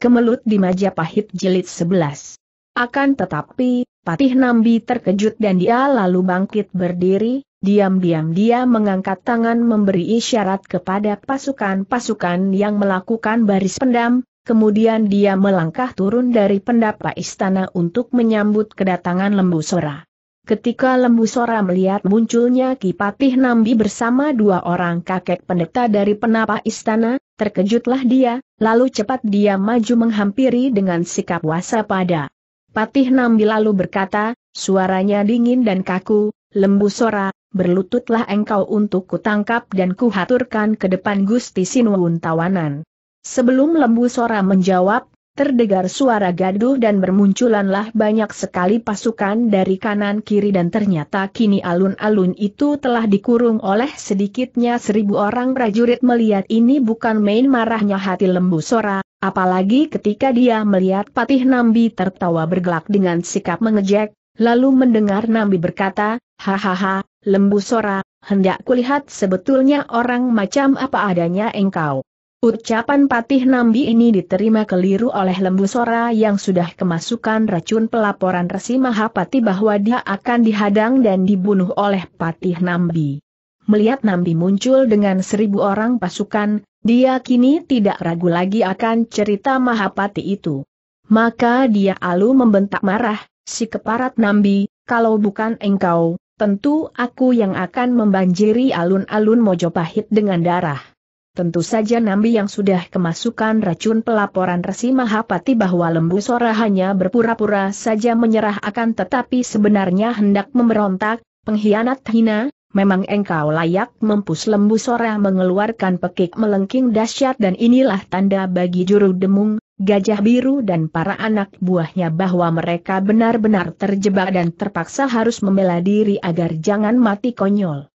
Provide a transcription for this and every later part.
Kemelut di Majapahit Jilid 11. Akan tetapi, Patih Nambi terkejut dan dia lalu bangkit berdiri, diam-diam dia mengangkat tangan memberi isyarat kepada pasukan-pasukan yang melakukan baris pendam, kemudian dia melangkah turun dari pendapa istana untuk menyambut kedatangan Lembu Sora. Ketika Lembu Sora melihat munculnya Kipatih Nambi bersama dua orang kakek pendeta dari penapa istana, terkejutlah dia, lalu cepat dia maju menghampiri dengan sikap waspada. Patih Nambi lalu berkata, suaranya dingin dan kaku, Lembu Sora, berlututlah engkau untuk kutangkap dan kuhaturkan ke depan Gusti Sinuun Tawanan. Sebelum Lembu Sora menjawab, Terdengar suara gaduh dan bermunculanlah banyak sekali pasukan dari kanan kiri dan ternyata kini alun-alun itu telah dikurung oleh sedikitnya seribu orang prajurit melihat ini bukan main marahnya hati lembu Sora, apalagi ketika dia melihat Patih Nambi tertawa bergelak dengan sikap mengejek, lalu mendengar Nambi berkata, Hahaha, lembu Sora, hendak kulihat sebetulnya orang macam apa adanya engkau. Ucapan Patih Nambi ini diterima keliru oleh Lembu Sora yang sudah kemasukan racun pelaporan Resi Mahapati bahwa dia akan dihadang dan dibunuh oleh Patih Nambi. Melihat Nambi muncul dengan seribu orang pasukan, dia kini tidak ragu lagi akan cerita Mahapati itu. Maka dia alu membentak marah, si keparat Nambi, kalau bukan engkau, tentu aku yang akan membanjiri alun-alun Mojopahit dengan darah. Tentu saja Nambi yang sudah kemasukan racun pelaporan Resi Mahapati bahwa Lembu Sora hanya berpura-pura saja menyerah akan tetapi sebenarnya hendak memberontak, pengkhianat hina, memang engkau layak mempus Lembu Sora mengeluarkan pekik melengking dahsyat dan inilah tanda bagi juru demung, gajah biru dan para anak buahnya bahwa mereka benar-benar terjebak dan terpaksa harus membela diri agar jangan mati konyol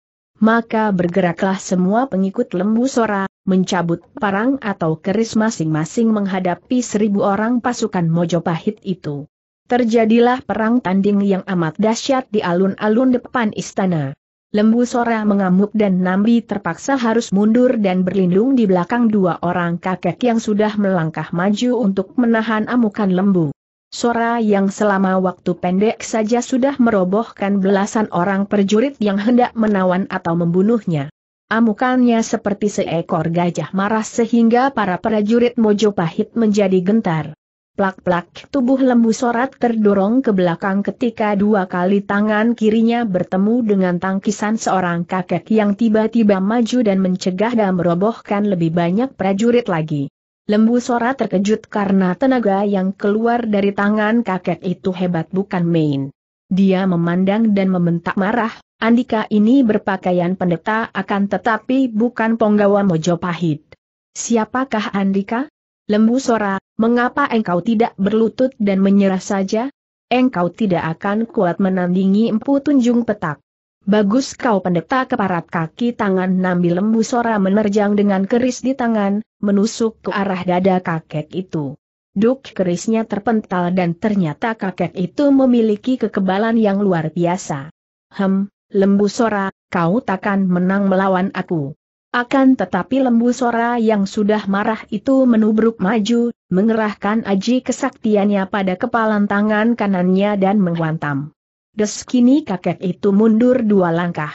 maka bergeraklah semua pengikut lembu Sora, mencabut parang atau keris masing-masing menghadapi seribu orang pasukan Mojopahit itu. Terjadilah perang tanding yang amat dahsyat di alun-alun depan istana. Lembu Sora mengamuk dan Nambi terpaksa harus mundur dan berlindung di belakang dua orang kakek yang sudah melangkah maju untuk menahan amukan lembu. Sora yang selama waktu pendek saja sudah merobohkan belasan orang perjurit yang hendak menawan atau membunuhnya. Amukannya seperti seekor gajah marah sehingga para prajurit Pahit menjadi gentar. Plak-plak tubuh lembu sorat terdorong ke belakang ketika dua kali tangan kirinya bertemu dengan tangkisan seorang kakek yang tiba-tiba maju dan mencegah dan merobohkan lebih banyak prajurit lagi. Lembu Sora terkejut karena tenaga yang keluar dari tangan kakek itu hebat bukan main. Dia memandang dan membentak marah, Andika ini berpakaian pendeta akan tetapi bukan penggawa Mojopahit. Siapakah Andika? Lembu Sora, mengapa engkau tidak berlutut dan menyerah saja? Engkau tidak akan kuat menandingi Empu Tunjung Petak. Bagus kau pendeta keparat kaki tangan Nambi Lembu Sora menerjang dengan keris di tangan, menusuk ke arah dada kakek itu. Duk kerisnya terpental dan ternyata kakek itu memiliki kekebalan yang luar biasa. Hem, Lembu Sora, kau takkan menang melawan aku. Akan tetapi Lembu Sora yang sudah marah itu menubruk maju, mengerahkan aji kesaktiannya pada kepalan tangan kanannya dan menghantam. Des kini kakek itu mundur dua langkah.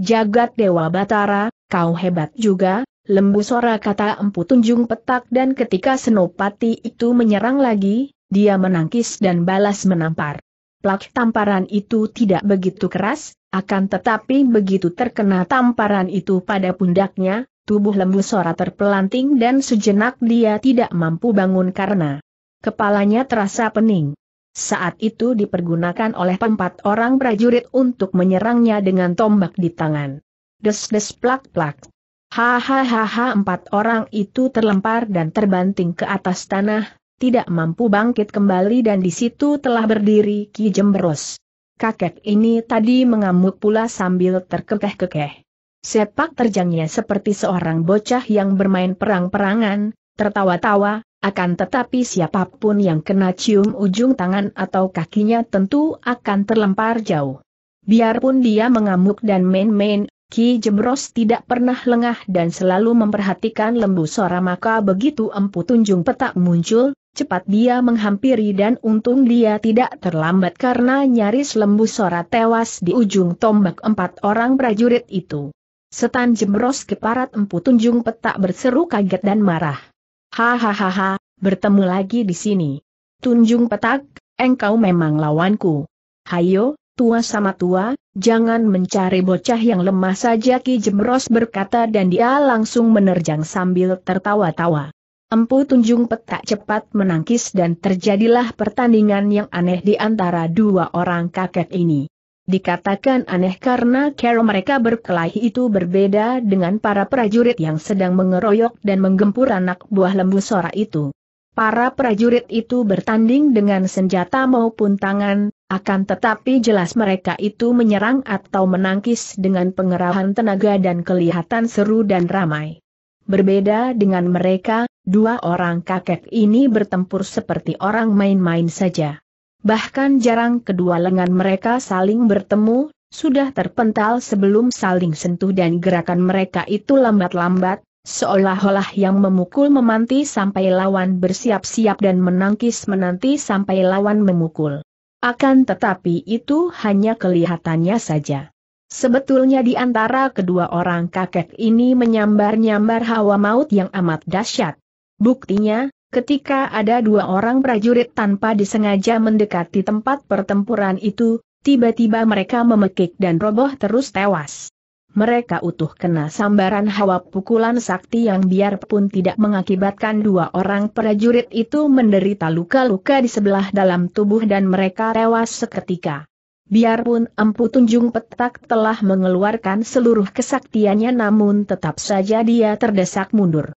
Jagat Dewa Batara, kau hebat juga, lembu sora kata empu tunjung petak dan ketika Senopati itu menyerang lagi, dia menangkis dan balas menampar. Plak tamparan itu tidak begitu keras, akan tetapi begitu terkena tamparan itu pada pundaknya, tubuh lembu sora terpelanting dan sejenak dia tidak mampu bangun karena kepalanya terasa pening. Saat itu dipergunakan oleh empat orang prajurit untuk menyerangnya dengan tombak di tangan. Des-des plak-plak. Hahaha empat orang itu terlempar dan terbanting ke atas tanah, tidak mampu bangkit kembali dan di situ telah berdiri Ki Jemberos. Kakek ini tadi mengamuk pula sambil terkekeh-kekeh. Sepak terjangnya seperti seorang bocah yang bermain perang-perangan, tertawa-tawa, akan tetapi siapapun yang kena cium ujung tangan atau kakinya tentu akan terlempar jauh. Biarpun dia mengamuk dan main-main, Ki Jemros tidak pernah lengah dan selalu memperhatikan lembu Sora maka begitu empu tunjung petak muncul, cepat dia menghampiri dan untung dia tidak terlambat karena nyaris lembu Sora tewas di ujung tombak empat orang prajurit itu. Setan Jemros keparat empu tunjung petak berseru kaget dan marah. Hahaha, bertemu lagi di sini. Tunjung petak, engkau memang lawanku. Hayo, tua sama tua, jangan mencari bocah yang lemah saja Ki Jemros berkata dan dia langsung menerjang sambil tertawa-tawa. Empu Tunjung Petak cepat menangkis dan terjadilah pertandingan yang aneh di antara dua orang kakek ini. Dikatakan aneh karena cara mereka berkelahi itu berbeda dengan para prajurit yang sedang mengeroyok dan menggempur anak buah lembu sora itu. Para prajurit itu bertanding dengan senjata maupun tangan, akan tetapi jelas mereka itu menyerang atau menangkis dengan pengerahan tenaga dan kelihatan seru dan ramai. Berbeda dengan mereka, dua orang kakek ini bertempur seperti orang main-main saja bahkan jarang kedua lengan mereka saling bertemu, sudah terpental sebelum saling sentuh dan gerakan mereka itu lambat-lambat, seolah-olah yang memukul memanti sampai lawan bersiap-siap dan menangkis menanti sampai lawan memukul. Akan tetapi itu hanya kelihatannya saja. Sebetulnya di antara kedua orang kakek ini menyambar-nyambar hawa maut yang amat dahsyat. Buktinya, Ketika ada dua orang prajurit tanpa disengaja mendekati tempat pertempuran itu, tiba-tiba mereka memekik dan roboh terus tewas. Mereka utuh kena sambaran hawa pukulan sakti yang biarpun tidak mengakibatkan dua orang prajurit itu menderita luka-luka di sebelah dalam tubuh dan mereka tewas seketika. Biarpun Empu Tunjung Petak telah mengeluarkan seluruh kesaktiannya namun tetap saja dia terdesak mundur.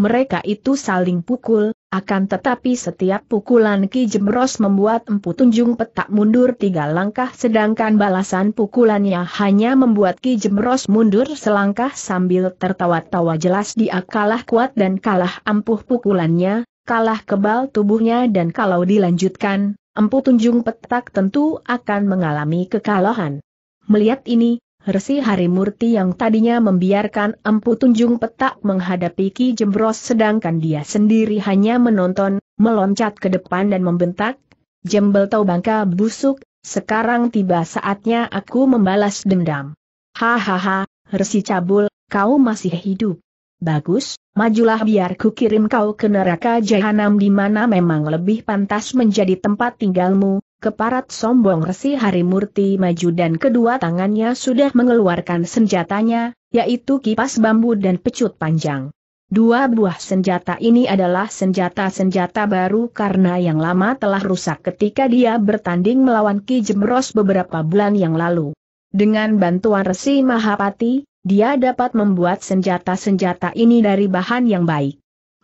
Mereka itu saling pukul, akan tetapi setiap pukulan Ki Jemros membuat empu tunjung petak mundur tiga langkah sedangkan balasan pukulannya hanya membuat Ki Jemros mundur selangkah sambil tertawa-tawa jelas dia kalah kuat dan kalah ampuh pukulannya, kalah kebal tubuhnya dan kalau dilanjutkan, empu tunjung petak tentu akan mengalami kekalahan. Melihat ini, Resi Murti yang tadinya membiarkan Empu Tunjung Petak menghadapi Ki Jembros sedangkan dia sendiri hanya menonton, meloncat ke depan dan membentak, Jembel tau bangka busuk, sekarang tiba saatnya aku membalas dendam. Hahaha, Resi Cabul, kau masih hidup. Bagus, majulah biar ku kirim kau ke neraka jahanam di mana memang lebih pantas menjadi tempat tinggalmu, keparat sombong Resi Harimurti maju dan kedua tangannya sudah mengeluarkan senjatanya, yaitu kipas bambu dan pecut panjang. Dua buah senjata ini adalah senjata-senjata baru karena yang lama telah rusak ketika dia bertanding melawan Ki Jemros beberapa bulan yang lalu. Dengan bantuan Resi Mahapati, dia dapat membuat senjata-senjata ini dari bahan yang baik.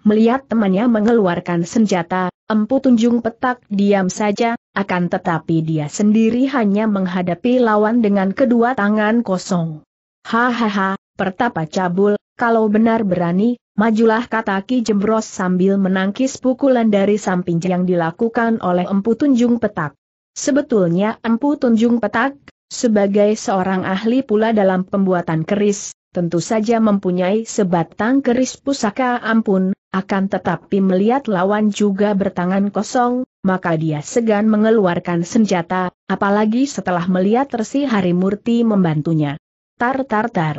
Melihat temannya mengeluarkan senjata, Empu Tunjung Petak diam saja, akan tetapi dia sendiri hanya menghadapi lawan dengan kedua tangan kosong. Hahaha, Pertapa Cabul, kalau benar berani, majulah kataki Ki Jembros sambil menangkis pukulan dari samping yang dilakukan oleh Empu Tunjung Petak. Sebetulnya Empu Tunjung Petak, sebagai seorang ahli pula dalam pembuatan keris, tentu saja mempunyai sebatang keris pusaka ampun, akan tetapi melihat lawan juga bertangan kosong, maka dia segan mengeluarkan senjata, apalagi setelah melihat Resi Harimurti membantunya. Tar tar tar.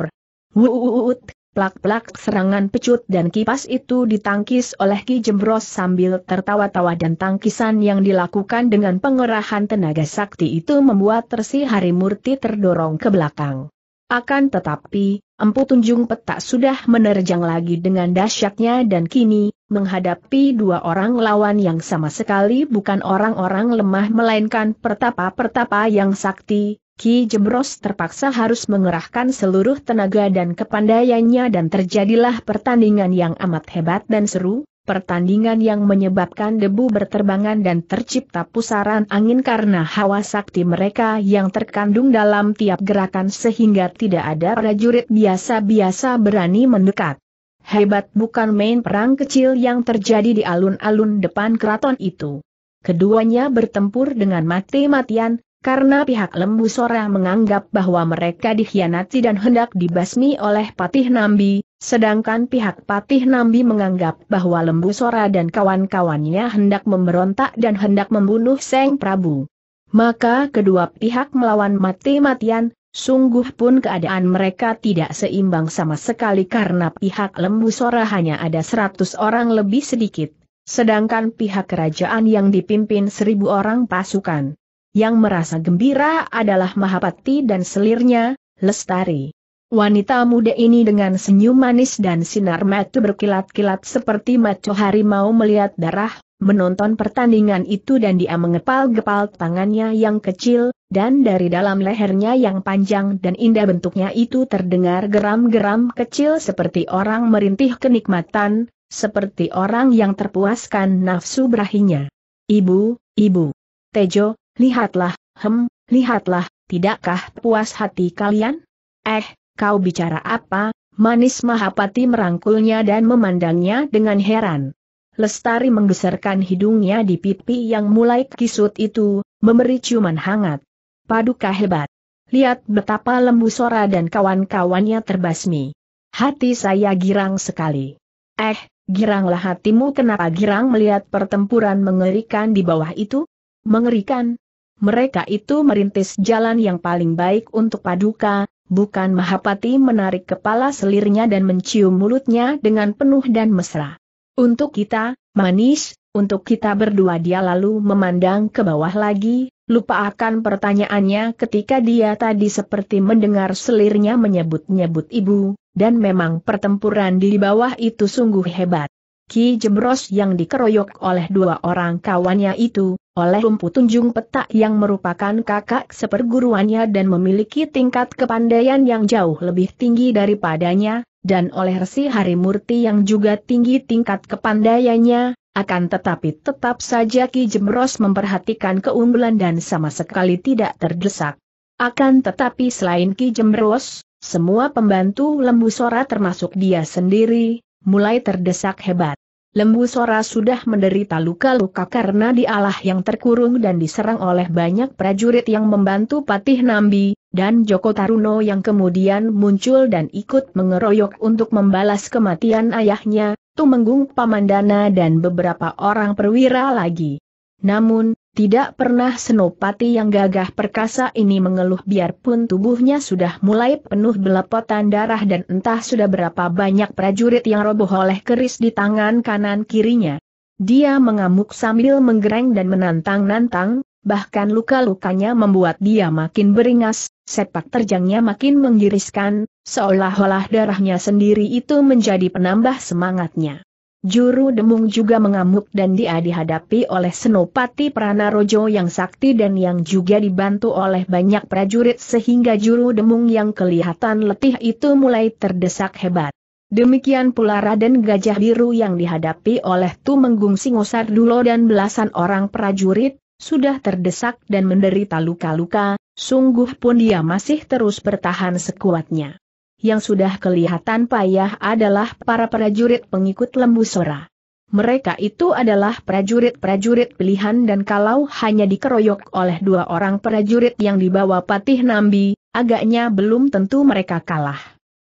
Wuuut, plak-plak serangan pecut dan kipas itu ditangkis oleh Ki Jembros sambil tertawa-tawa dan tangkisan yang dilakukan dengan pengerahan tenaga sakti itu membuat Resi Harimurti terdorong ke belakang. Akan tetapi, Empu Tunjung Petak sudah menerjang lagi dengan dahsyatnya dan kini, menghadapi dua orang lawan yang sama sekali bukan orang-orang lemah melainkan pertapa-pertapa yang sakti, Ki Jebros terpaksa harus mengerahkan seluruh tenaga dan kepandaiannya dan terjadilah pertandingan yang amat hebat dan seru, pertandingan yang menyebabkan debu berterbangan dan tercipta pusaran angin karena hawa sakti mereka yang terkandung dalam tiap gerakan sehingga tidak ada prajurit biasa-biasa berani mendekat. Hebat bukan main perang kecil yang terjadi di alun-alun depan keraton itu. Keduanya bertempur dengan mati-matian, karena pihak Lembu Sora menganggap bahwa mereka dikhianati dan hendak dibasmi oleh Patih Nambi, sedangkan pihak Patih Nambi menganggap bahwa Lembu Sora dan kawan-kawannya hendak memberontak dan hendak membunuh Seng Prabu. Maka kedua pihak melawan mati-matian, Sungguh pun keadaan mereka tidak seimbang sama sekali karena pihak Lembu Sora hanya ada 100 orang lebih sedikit, sedangkan pihak kerajaan yang dipimpin seribu orang pasukan. Yang merasa gembira adalah Mahapati dan selirnya, Lestari. Wanita muda ini dengan senyum manis dan sinar mata berkilat-kilat seperti maco harimau melihat darah, menonton pertandingan itu dan dia mengepal-gepal tangannya yang kecil, dan dari dalam lehernya yang panjang dan indah bentuknya itu terdengar geram-geram kecil seperti orang merintih kenikmatan, seperti orang yang terpuaskan nafsu berahinya. Ibu, ibu. Tejo, lihatlah, hem, lihatlah, tidakkah puas hati kalian? Eh, kau bicara apa? Manis Mahapati merangkulnya dan memandangnya dengan heran. Lestari menggeserkan hidungnya di pipi yang mulai kisut itu, memberi ciuman hangat. Paduka hebat. Lihat betapa lembu Sora dan kawan-kawannya terbasmi. Hati saya girang sekali. Eh, giranglah hatimu kenapa girang melihat pertempuran mengerikan di bawah itu? Mengerikan, mereka itu merintis jalan yang paling baik untuk Paduka, bukan Mahapati menarik kepala selirnya dan mencium mulutnya dengan penuh dan mesra. Untuk kita, manis, untuk kita berdua dia lalu memandang ke bawah lagi, lupa akan pertanyaannya ketika dia tadi seperti mendengar selirnya menyebut-nyebut ibu, dan memang pertempuran di bawah itu sungguh hebat. Ki Jebros yang dikeroyok oleh dua orang kawannya itu, oleh Rumpu Tunjung Petak yang merupakan kakak seperguruannya dan memiliki tingkat kepandaian yang jauh lebih tinggi daripadanya, dan oleh Resi Harimurti yang juga tinggi tingkat kepandaiannya, akan tetapi tetap saja Ki Jemros memperhatikan keunggulan dan sama sekali tidak terdesak. Akan tetapi selain Ki Jemros, semua pembantu lembu Sora termasuk dia sendiri, mulai terdesak hebat. Lembu Sora sudah menderita luka-luka karena dialah yang terkurung dan diserang oleh banyak prajurit yang membantu Patih Nambi, dan Joko Taruno yang kemudian muncul dan ikut mengeroyok untuk membalas kematian ayahnya, Tumenggung Pamandana dan beberapa orang perwira lagi. Namun, tidak pernah senopati yang gagah perkasa ini mengeluh biarpun tubuhnya sudah mulai penuh belepotan darah dan entah sudah berapa banyak prajurit yang roboh oleh keris di tangan kanan kirinya. Dia mengamuk sambil menggereng dan menantang-nantang, bahkan luka-lukanya membuat dia makin beringas, sepak terjangnya makin menggiriskan, seolah-olah darahnya sendiri itu menjadi penambah semangatnya. Juru Demung juga mengamuk dan dia dihadapi oleh Senopati Pranarojo yang sakti dan yang juga dibantu oleh banyak prajurit sehingga Juru Demung yang kelihatan letih itu mulai terdesak hebat. Demikian pula Raden Gajah Biru yang dihadapi oleh Tumenggung Singosar Dulo dan belasan orang prajurit, sudah terdesak dan menderita luka-luka, sungguh pun dia masih terus bertahan sekuatnya yang sudah kelihatan payah adalah para prajurit pengikut Lembu Sora. Mereka itu adalah prajurit-prajurit pilihan dan kalau hanya dikeroyok oleh dua orang prajurit yang dibawa Patih Nambi, agaknya belum tentu mereka kalah.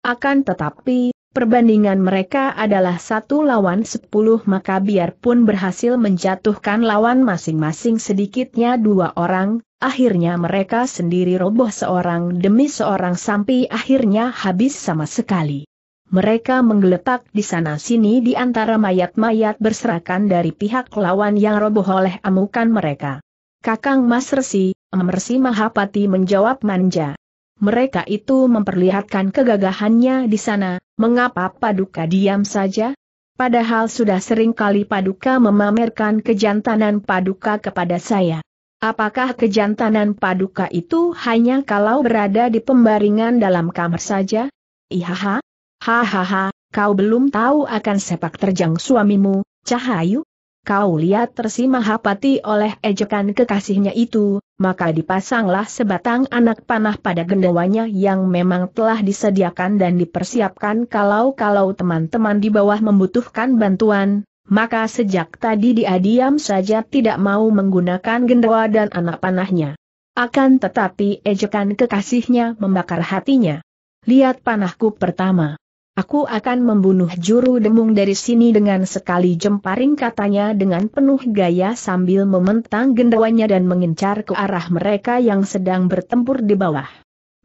Akan tetapi, perbandingan mereka adalah satu lawan sepuluh maka biarpun berhasil menjatuhkan lawan masing-masing sedikitnya dua orang, akhirnya mereka sendiri roboh seorang demi seorang sampai akhirnya habis sama sekali. Mereka menggeletak di sana-sini di antara mayat-mayat berserakan dari pihak lawan yang roboh oleh amukan mereka. Kakang Mas Resi, Mersi Mahapati menjawab manja. Mereka itu memperlihatkan kegagahannya di sana, mengapa Paduka diam saja? Padahal sudah sering kali Paduka memamerkan kejantanan Paduka kepada saya. Apakah kejantanan paduka itu hanya kalau berada di pembaringan dalam kamar saja? Ihaha? Hahaha, kau belum tahu akan sepak terjang suamimu, Cahayu? Kau lihat tersimah hapati oleh ejekan kekasihnya itu, maka dipasanglah sebatang anak panah pada gendawanya yang memang telah disediakan dan dipersiapkan kalau-kalau teman-teman di bawah membutuhkan bantuan, maka sejak tadi dia diam saja tidak mau menggunakan gendawa dan anak panahnya. Akan tetapi ejekan kekasihnya membakar hatinya. Lihat panahku pertama. Aku akan membunuh juru demung dari sini dengan sekali jemparing katanya dengan penuh gaya sambil mementang gendawanya dan mengincar ke arah mereka yang sedang bertempur di bawah.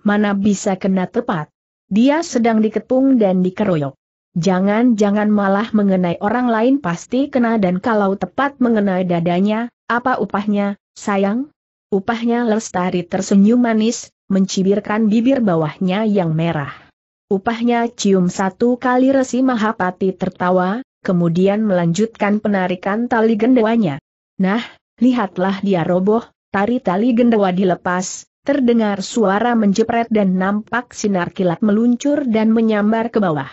Mana bisa kena tepat. Dia sedang diketung dan dikeroyok. Jangan-jangan malah mengenai orang lain pasti kena dan kalau tepat mengenai dadanya, apa upahnya, sayang? Upahnya lestari tersenyum manis, mencibirkan bibir bawahnya yang merah. Upahnya cium satu kali resi Mahapati tertawa, kemudian melanjutkan penarikan tali gendewanya. Nah, lihatlah dia roboh, tari tali gendewa dilepas, terdengar suara menjepret dan nampak sinar kilat meluncur dan menyambar ke bawah.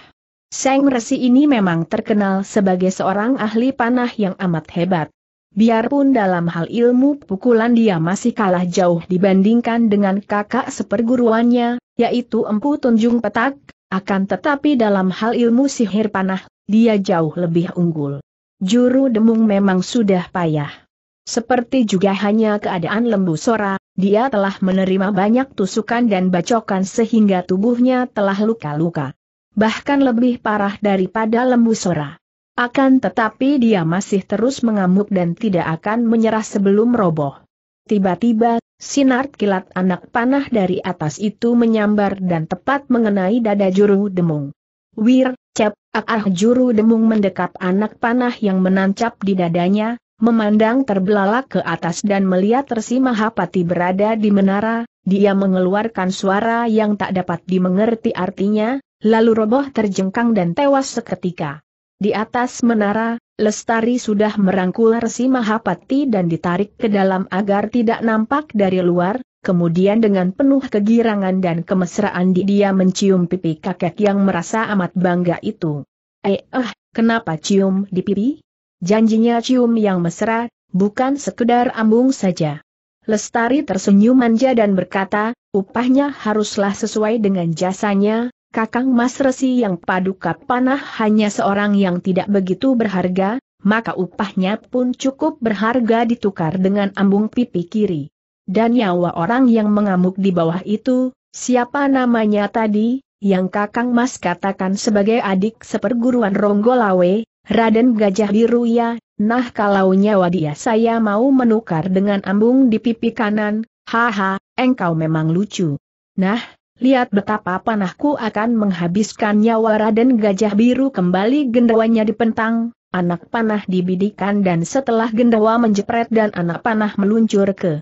Seng Resi ini memang terkenal sebagai seorang ahli panah yang amat hebat. Biarpun dalam hal ilmu pukulan dia masih kalah jauh dibandingkan dengan kakak seperguruannya, yaitu Empu Tunjung Petak, akan tetapi dalam hal ilmu sihir panah, dia jauh lebih unggul. Juru demung memang sudah payah. Seperti juga hanya keadaan lembu sora, dia telah menerima banyak tusukan dan bacokan sehingga tubuhnya telah luka-luka bahkan lebih parah daripada lembu Sora. Akan tetapi dia masih terus mengamuk dan tidak akan menyerah sebelum roboh. Tiba-tiba, sinar kilat anak panah dari atas itu menyambar dan tepat mengenai dada juru demung. Wir, cep, ak ah, ah juru demung mendekap anak panah yang menancap di dadanya, memandang terbelalak ke atas dan melihat Resi Mahapati berada di menara, dia mengeluarkan suara yang tak dapat dimengerti artinya, lalu roboh terjengkang dan tewas seketika. Di atas menara, Lestari sudah merangkul Resi Mahapati dan ditarik ke dalam agar tidak nampak dari luar, kemudian dengan penuh kegirangan dan kemesraan dia mencium pipi kakek yang merasa amat bangga itu. Eh, eh, kenapa cium di pipi? Janjinya cium yang mesra, bukan sekedar ambung saja. Lestari tersenyum manja dan berkata, upahnya haruslah sesuai dengan jasanya, Kakang Mas Resi yang paduka panah hanya seorang yang tidak begitu berharga, maka upahnya pun cukup berharga ditukar dengan ambung pipi kiri. Dan nyawa orang yang mengamuk di bawah itu, siapa namanya tadi, yang Kakang Mas katakan sebagai adik seperguruan Ronggolawe, Raden Gajah Biru ya, nah kalau nyawa dia saya mau menukar dengan ambung di pipi kanan, haha, engkau memang lucu. Nah, Lihat betapa panahku akan menghabiskan nyawa Raden Gajah Biru kembali gendawanya dipentang, anak panah dibidikan dan setelah gendawa menjepret dan anak panah meluncur ke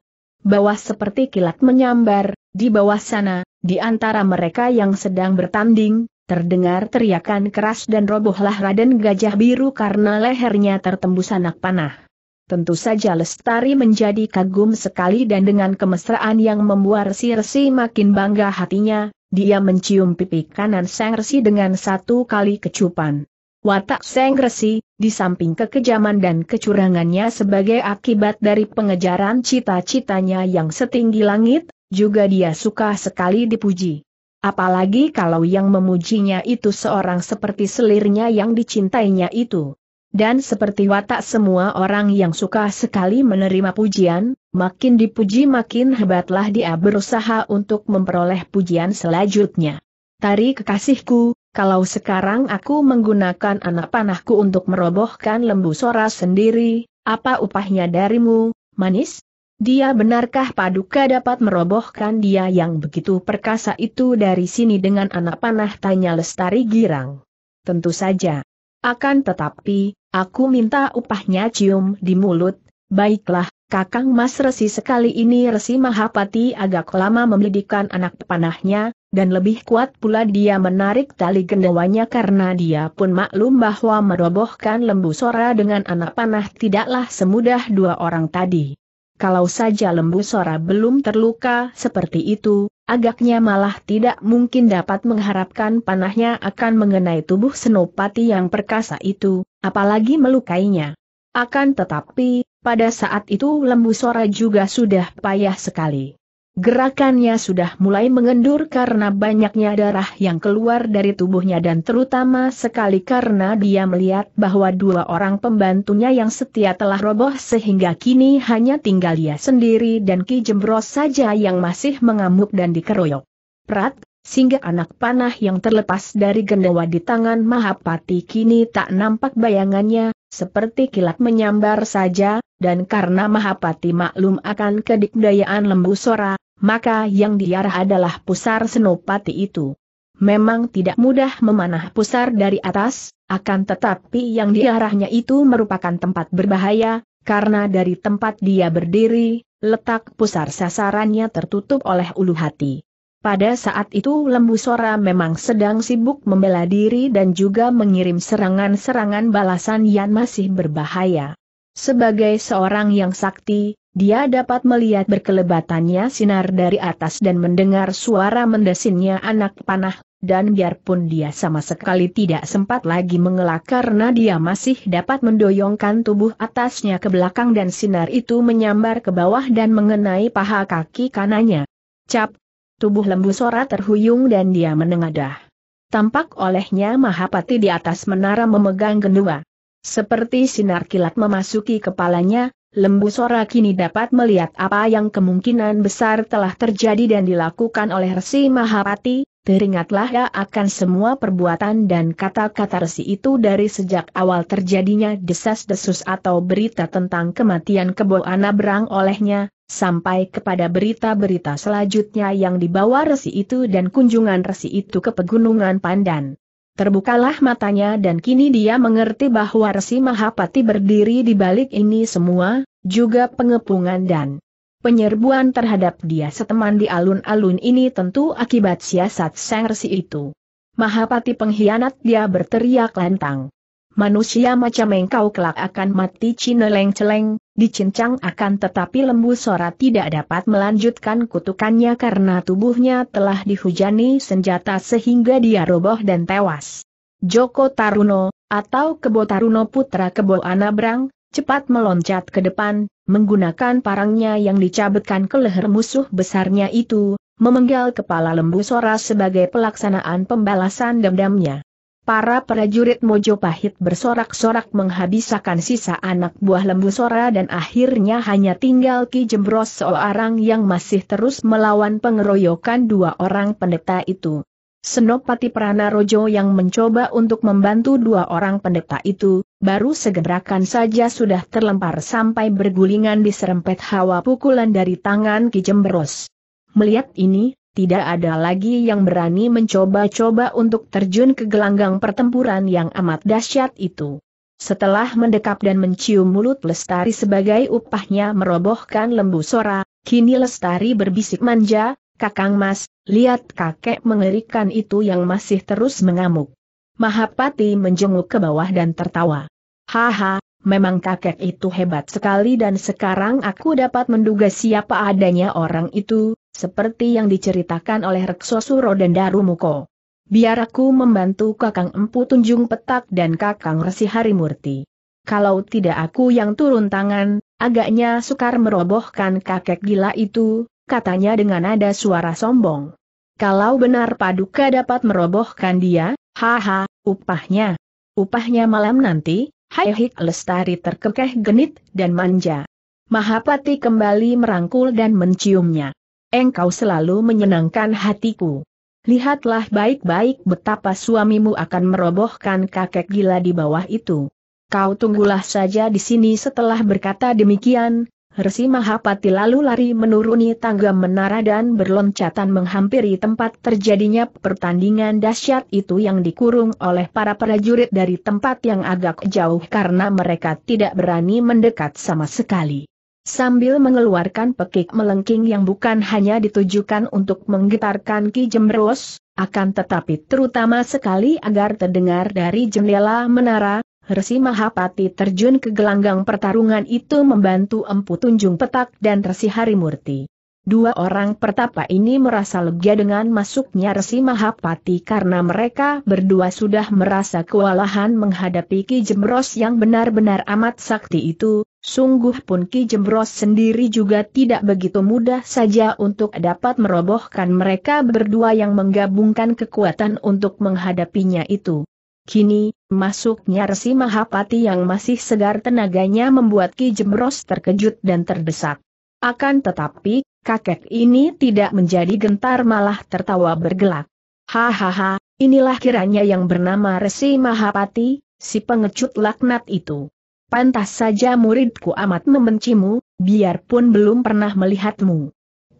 bawah seperti kilat menyambar, di bawah sana, di antara mereka yang sedang bertanding, terdengar teriakan keras dan robohlah Raden Gajah Biru karena lehernya tertembus anak panah. Tentu saja Lestari menjadi kagum sekali dan dengan kemesraan yang membuat si Resi makin bangga hatinya, dia mencium pipi kanan Sang Resi dengan satu kali kecupan. Watak Sang Resi, di samping kekejaman dan kecurangannya sebagai akibat dari pengejaran cita-citanya yang setinggi langit, juga dia suka sekali dipuji. Apalagi kalau yang memujinya itu seorang seperti selirnya yang dicintainya itu. Dan seperti watak semua orang yang suka sekali menerima pujian, makin dipuji makin hebatlah dia berusaha untuk memperoleh pujian selanjutnya. Tari kekasihku, kalau sekarang aku menggunakan anak panahku untuk merobohkan lembu sora sendiri, apa upahnya darimu, manis? Dia benarkah paduka dapat merobohkan dia yang begitu perkasa itu dari sini dengan anak panah tanya Lestari Girang? Tentu saja. Akan tetapi, Aku minta upahnya cium di mulut, baiklah, kakang mas resi sekali ini resi Mahapati agak lama memelidikan anak panahnya, dan lebih kuat pula dia menarik tali gendawanya karena dia pun maklum bahwa merobohkan lembu sora dengan anak panah tidaklah semudah dua orang tadi. Kalau saja lembu sora belum terluka seperti itu, agaknya malah tidak mungkin dapat mengharapkan panahnya akan mengenai tubuh senopati yang perkasa itu, apalagi melukainya. Akan tetapi, pada saat itu lembu Sora juga sudah payah sekali. Gerakannya sudah mulai mengendur karena banyaknya darah yang keluar dari tubuhnya dan terutama sekali karena dia melihat bahwa dua orang pembantunya yang setia telah roboh sehingga kini hanya tinggal dia sendiri dan Ki Jembros saja yang masih mengamuk dan dikeroyok. Prat, sehingga anak panah yang terlepas dari gendawa di tangan Mahapati kini tak nampak bayangannya, seperti kilat menyambar saja, dan karena Mahapati maklum akan kedikdayaan lembu sora, maka yang diarah adalah pusar senopati itu. Memang tidak mudah memanah pusar dari atas, akan tetapi yang diarahnya itu merupakan tempat berbahaya, karena dari tempat dia berdiri, letak pusar sasarannya tertutup oleh ulu hati. Pada saat itu Lembu Sora memang sedang sibuk membela diri dan juga mengirim serangan-serangan balasan yang masih berbahaya. Sebagai seorang yang sakti, dia dapat melihat berkelebatannya sinar dari atas dan mendengar suara mendesinnya anak panah, dan biarpun dia sama sekali tidak sempat lagi mengelak karena dia masih dapat mendoyongkan tubuh atasnya ke belakang dan sinar itu menyambar ke bawah dan mengenai paha kaki kanannya. Cap, Tubuh lembu Sora terhuyung dan dia menengadah. Tampak olehnya Mahapati di atas menara memegang genua. Seperti sinar kilat memasuki kepalanya, lembu Sora kini dapat melihat apa yang kemungkinan besar telah terjadi dan dilakukan oleh Resi Mahapati, teringatlah ya akan semua perbuatan dan kata-kata Resi itu dari sejak awal terjadinya desas-desus atau berita tentang kematian Kebo Anabrang olehnya, sampai kepada berita-berita selanjutnya yang dibawa resi itu dan kunjungan resi itu ke pegunungan Pandan. Terbukalah matanya dan kini dia mengerti bahwa Resi Mahapati berdiri di balik ini semua, juga pengepungan dan penyerbuan terhadap dia seteman di alun-alun ini tentu akibat siasat sang Resi itu. Mahapati pengkhianat dia berteriak lantang. Manusia macam engkau kelak akan mati cineleng-celeng, dicincang akan tetapi lembu sora tidak dapat melanjutkan kutukannya karena tubuhnya telah dihujani senjata sehingga dia roboh dan tewas. Joko Taruno, atau Kebo Taruno Putra Kebo Anabrang, cepat meloncat ke depan, menggunakan parangnya yang dicabutkan ke leher musuh besarnya itu, memenggal kepala lembu sora sebagai pelaksanaan pembalasan dendamnya. Para prajurit Mojopahit bersorak-sorak menghabisakan sisa anak buah lembu Sora dan akhirnya hanya tinggal Ki Jembros seorang yang masih terus melawan pengeroyokan dua orang pendeta itu. Senopati Pranarojo yang mencoba untuk membantu dua orang pendeta itu, baru segerakan saja sudah terlempar sampai bergulingan di serempet hawa pukulan dari tangan Ki Jembros. Melihat ini, tidak ada lagi yang berani mencoba-coba untuk terjun ke gelanggang pertempuran yang amat dahsyat itu. Setelah mendekap dan mencium mulut Lestari sebagai upahnya merobohkan lembu Sora, kini Lestari berbisik manja, Kakang Mas, lihat kakek mengerikan itu yang masih terus mengamuk. Mahapati menjenguk ke bawah dan tertawa. Haha, memang kakek itu hebat sekali dan sekarang aku dapat menduga siapa adanya orang itu, seperti yang diceritakan oleh Reksosuro dan Darumuko. Biar aku membantu Kakang Empu Tunjung Petak dan Kakang Resi Harimurti. Kalau tidak aku yang turun tangan, agaknya sukar merobohkan kakek gila itu, katanya dengan nada suara sombong. Kalau benar Paduka dapat merobohkan dia, haha, upahnya. Upahnya malam nanti, Hai Lestari terkekeh genit dan manja. Mahapati kembali merangkul dan menciumnya. Engkau selalu menyenangkan hatiku. Lihatlah baik-baik betapa suamimu akan merobohkan kakek gila di bawah itu. Kau tunggulah saja di sini setelah berkata demikian, Resi Mahapati lalu lari menuruni tangga menara dan berloncatan menghampiri tempat terjadinya pertandingan dahsyat itu yang dikurung oleh para prajurit dari tempat yang agak jauh karena mereka tidak berani mendekat sama sekali. Sambil mengeluarkan pekik melengking yang bukan hanya ditujukan untuk menggetarkan Ki Jemberos, akan tetapi terutama sekali agar terdengar dari jendela menara, Resi Mahapati terjun ke gelanggang pertarungan itu membantu Empu Tunjung Petak dan Resi Harimurti. Dua orang pertapa ini merasa lega dengan masuknya Resi Mahapati karena mereka berdua sudah merasa kewalahan menghadapi Ki Jembros yang benar-benar amat sakti itu, sungguh pun Ki Jembros sendiri juga tidak begitu mudah saja untuk dapat merobohkan mereka berdua yang menggabungkan kekuatan untuk menghadapinya itu. Kini, masuknya Resi Mahapati yang masih segar tenaganya membuat Ki Jemros terkejut dan terdesak. Akan tetapi, kakek ini tidak menjadi gentar malah tertawa bergelak. Hahaha, inilah kiranya yang bernama Resi Mahapati, si pengecut laknat itu. Pantas saja muridku amat membencimu, biarpun belum pernah melihatmu.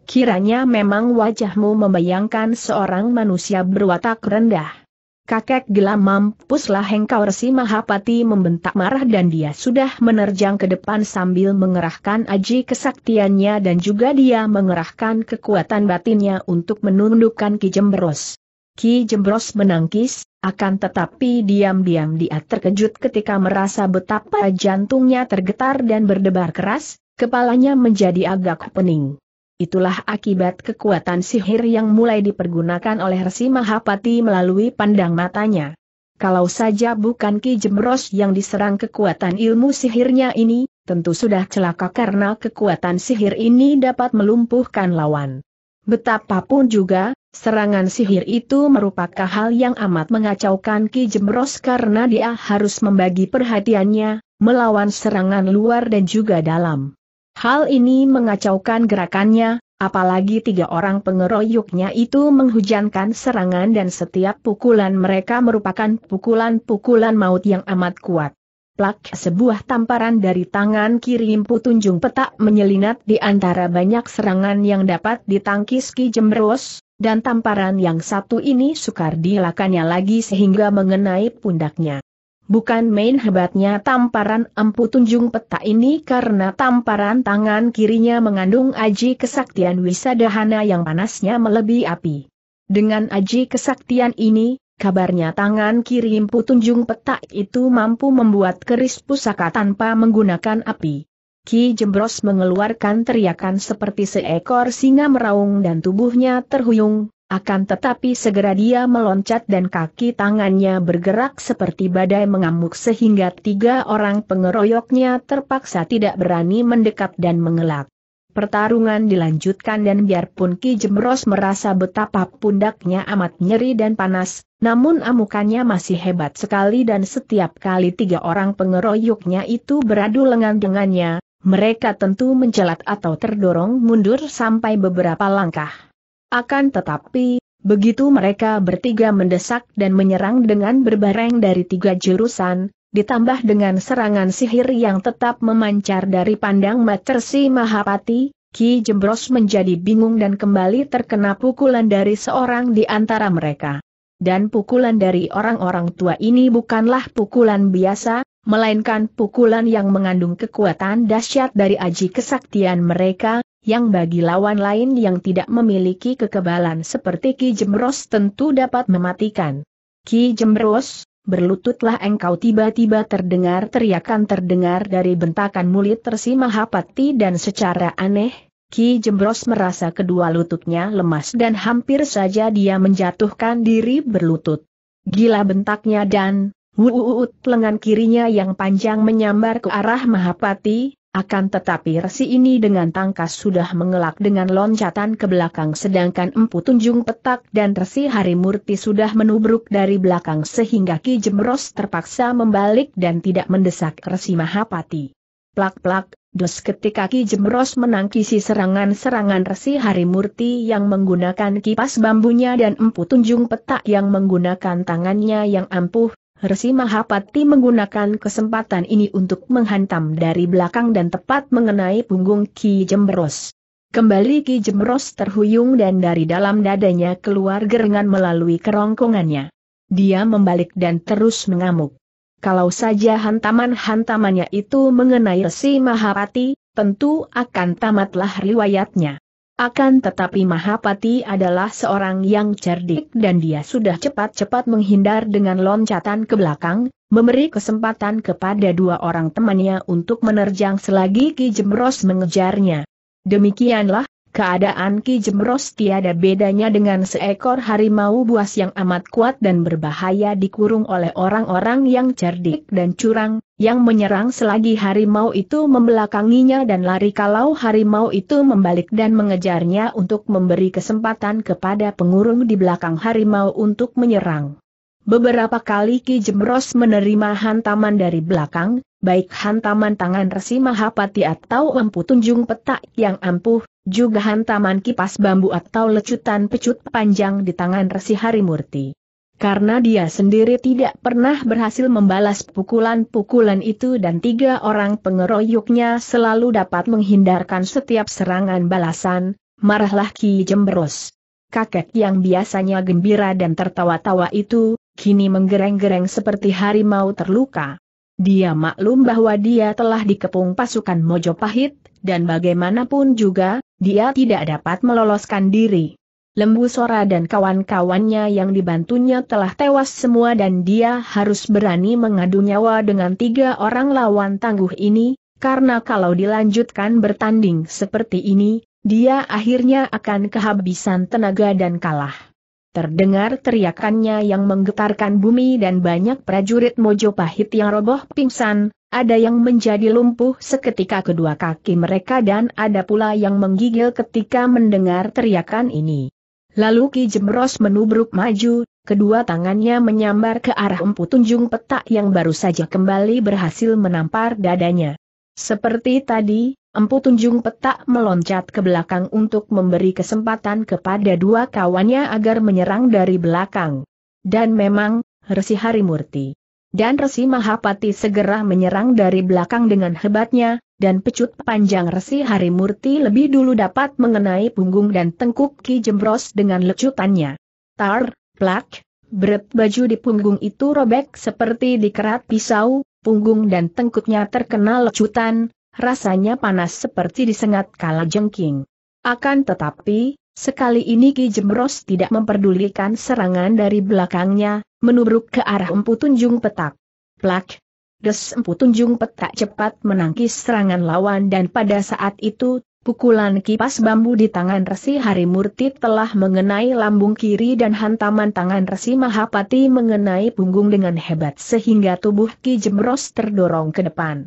Kiranya memang wajahmu membayangkan seorang manusia berwatak rendah. Kakek gila mampuslah engkau resi Mahapati membentak marah dan dia sudah menerjang ke depan sambil mengerahkan aji kesaktiannya dan juga dia mengerahkan kekuatan batinnya untuk menundukkan Ki Jembros. Ki Jembros menangkis, akan tetapi diam-diam dia terkejut ketika merasa betapa jantungnya tergetar dan berdebar keras, kepalanya menjadi agak pening. Itulah akibat kekuatan sihir yang mulai dipergunakan oleh Resi Mahapati melalui pandang matanya. Kalau saja bukan Ki Jemros yang diserang kekuatan ilmu sihirnya ini, tentu sudah celaka karena kekuatan sihir ini dapat melumpuhkan lawan. Betapapun juga, serangan sihir itu merupakan hal yang amat mengacaukan Ki Jemros karena dia harus membagi perhatiannya, melawan serangan luar dan juga dalam. Hal ini mengacaukan gerakannya, apalagi tiga orang pengeroyoknya itu menghujankan serangan dan setiap pukulan mereka merupakan pukulan-pukulan maut yang amat kuat. Plak sebuah tamparan dari tangan kiri putunjung petak menyelinat di antara banyak serangan yang dapat ditangkis Ki Jemberos, dan tamparan yang satu ini sukar dilakannya lagi sehingga mengenai pundaknya. Bukan main hebatnya tamparan empu tunjung peta ini karena tamparan tangan kirinya mengandung aji kesaktian wisadahana yang panasnya melebihi api. Dengan aji kesaktian ini, kabarnya tangan kiri empu tunjung peta itu mampu membuat keris pusaka tanpa menggunakan api. Ki Jembros mengeluarkan teriakan seperti seekor singa meraung dan tubuhnya terhuyung, akan tetapi segera dia meloncat dan kaki tangannya bergerak seperti badai mengamuk sehingga tiga orang pengeroyoknya terpaksa tidak berani mendekat dan mengelak. Pertarungan dilanjutkan dan biarpun Ki Jemros merasa betapa pundaknya amat nyeri dan panas, namun amukannya masih hebat sekali dan setiap kali tiga orang pengeroyoknya itu beradu lengan dengannya, mereka tentu mencelat atau terdorong mundur sampai beberapa langkah. Akan tetapi, begitu mereka bertiga mendesak dan menyerang dengan berbareng dari tiga jurusan, ditambah dengan serangan sihir yang tetap memancar dari pandang Matersi Mahapati, Ki Jembros menjadi bingung dan kembali terkena pukulan dari seorang di antara mereka. Dan pukulan dari orang-orang tua ini bukanlah pukulan biasa, melainkan pukulan yang mengandung kekuatan dahsyat dari aji kesaktian mereka, yang bagi lawan lain yang tidak memiliki kekebalan seperti Ki Jemros tentu dapat mematikan. Ki Jemros, berlututlah engkau tiba-tiba terdengar teriakan terdengar dari bentakan mulut Tersi Mahapati dan secara aneh, Ki Jemros merasa kedua lututnya lemas dan hampir saja dia menjatuhkan diri berlutut. Gila bentaknya dan, wuuut lengan kirinya yang panjang menyambar ke arah Mahapati, akan tetapi resi ini dengan tangkas sudah mengelak dengan loncatan ke belakang sedangkan empu tunjung petak dan resi Harimurti sudah menubruk dari belakang sehingga Ki Jemros terpaksa membalik dan tidak mendesak resi Mahapati. Plak-plak, dos ketika Ki Jemros menangkisi serangan-serangan resi Harimurti yang menggunakan kipas bambunya dan empu tunjung petak yang menggunakan tangannya yang ampuh, Resi Mahapati menggunakan kesempatan ini untuk menghantam dari belakang dan tepat mengenai punggung Ki Jemberos. Kembali Ki Jemberos terhuyung dan dari dalam dadanya keluar gerengan melalui kerongkongannya. Dia membalik dan terus mengamuk. Kalau saja hantaman-hantamannya itu mengenai Resi Mahapati, tentu akan tamatlah riwayatnya. Akan tetapi Mahapati adalah seorang yang cerdik dan dia sudah cepat-cepat menghindar dengan loncatan ke belakang, memberi kesempatan kepada dua orang temannya untuk menerjang selagi Ki Jemros mengejarnya. Demikianlah, Keadaan Ki Jemros tiada bedanya dengan seekor harimau buas yang amat kuat dan berbahaya dikurung oleh orang-orang yang cerdik dan curang, yang menyerang selagi harimau itu membelakanginya dan lari kalau harimau itu membalik dan mengejarnya untuk memberi kesempatan kepada pengurung di belakang harimau untuk menyerang. Beberapa kali Ki Jemros menerima hantaman dari belakang, baik hantaman tangan Resi Mahapati atau empu tunjung petak yang ampuh, juga hantaman kipas bambu atau lecutan pecut panjang di tangan Resi Harimurti. Karena dia sendiri tidak pernah berhasil membalas pukulan-pukulan itu dan tiga orang pengeroyoknya selalu dapat menghindarkan setiap serangan balasan, marahlah Ki Jemberos. Kakek yang biasanya gembira dan tertawa-tawa itu, kini menggereng-gereng seperti harimau terluka. Dia maklum bahwa dia telah dikepung pasukan Mojopahit, dan bagaimanapun juga, dia tidak dapat meloloskan diri. Lembu Sora dan kawan-kawannya yang dibantunya telah tewas semua dan dia harus berani mengadu nyawa dengan tiga orang lawan tangguh ini, karena kalau dilanjutkan bertanding seperti ini, dia akhirnya akan kehabisan tenaga dan kalah. Terdengar teriakannya yang menggetarkan bumi dan banyak prajurit Mojo Pahit yang roboh pingsan, ada yang menjadi lumpuh seketika kedua kaki mereka dan ada pula yang menggigil ketika mendengar teriakan ini. Lalu Ki Jemros menubruk maju, kedua tangannya menyambar ke arah empu tunjung petak yang baru saja kembali berhasil menampar dadanya. Seperti tadi, Empu Tunjung Petak meloncat ke belakang untuk memberi kesempatan kepada dua kawannya agar menyerang dari belakang. Dan memang, Resi Harimurti dan Resi Mahapati segera menyerang dari belakang dengan hebatnya, dan pecut panjang Resi Harimurti lebih dulu dapat mengenai punggung dan tengkuk Ki Jembros dengan lecutannya. Tar, plak, beret baju di punggung itu robek seperti dikerat pisau, punggung dan tengkuknya terkena lecutan, Rasanya panas seperti disengat kala jengking. Akan tetapi, sekali ini Ki Jemros tidak memperdulikan serangan dari belakangnya, menubruk ke arah empu tunjung petak. Plak! Des empu tunjung petak cepat menangkis serangan lawan dan pada saat itu, pukulan kipas bambu di tangan Resi Harimurti telah mengenai lambung kiri dan hantaman tangan Resi Mahapati mengenai punggung dengan hebat sehingga tubuh Ki Jemros terdorong ke depan.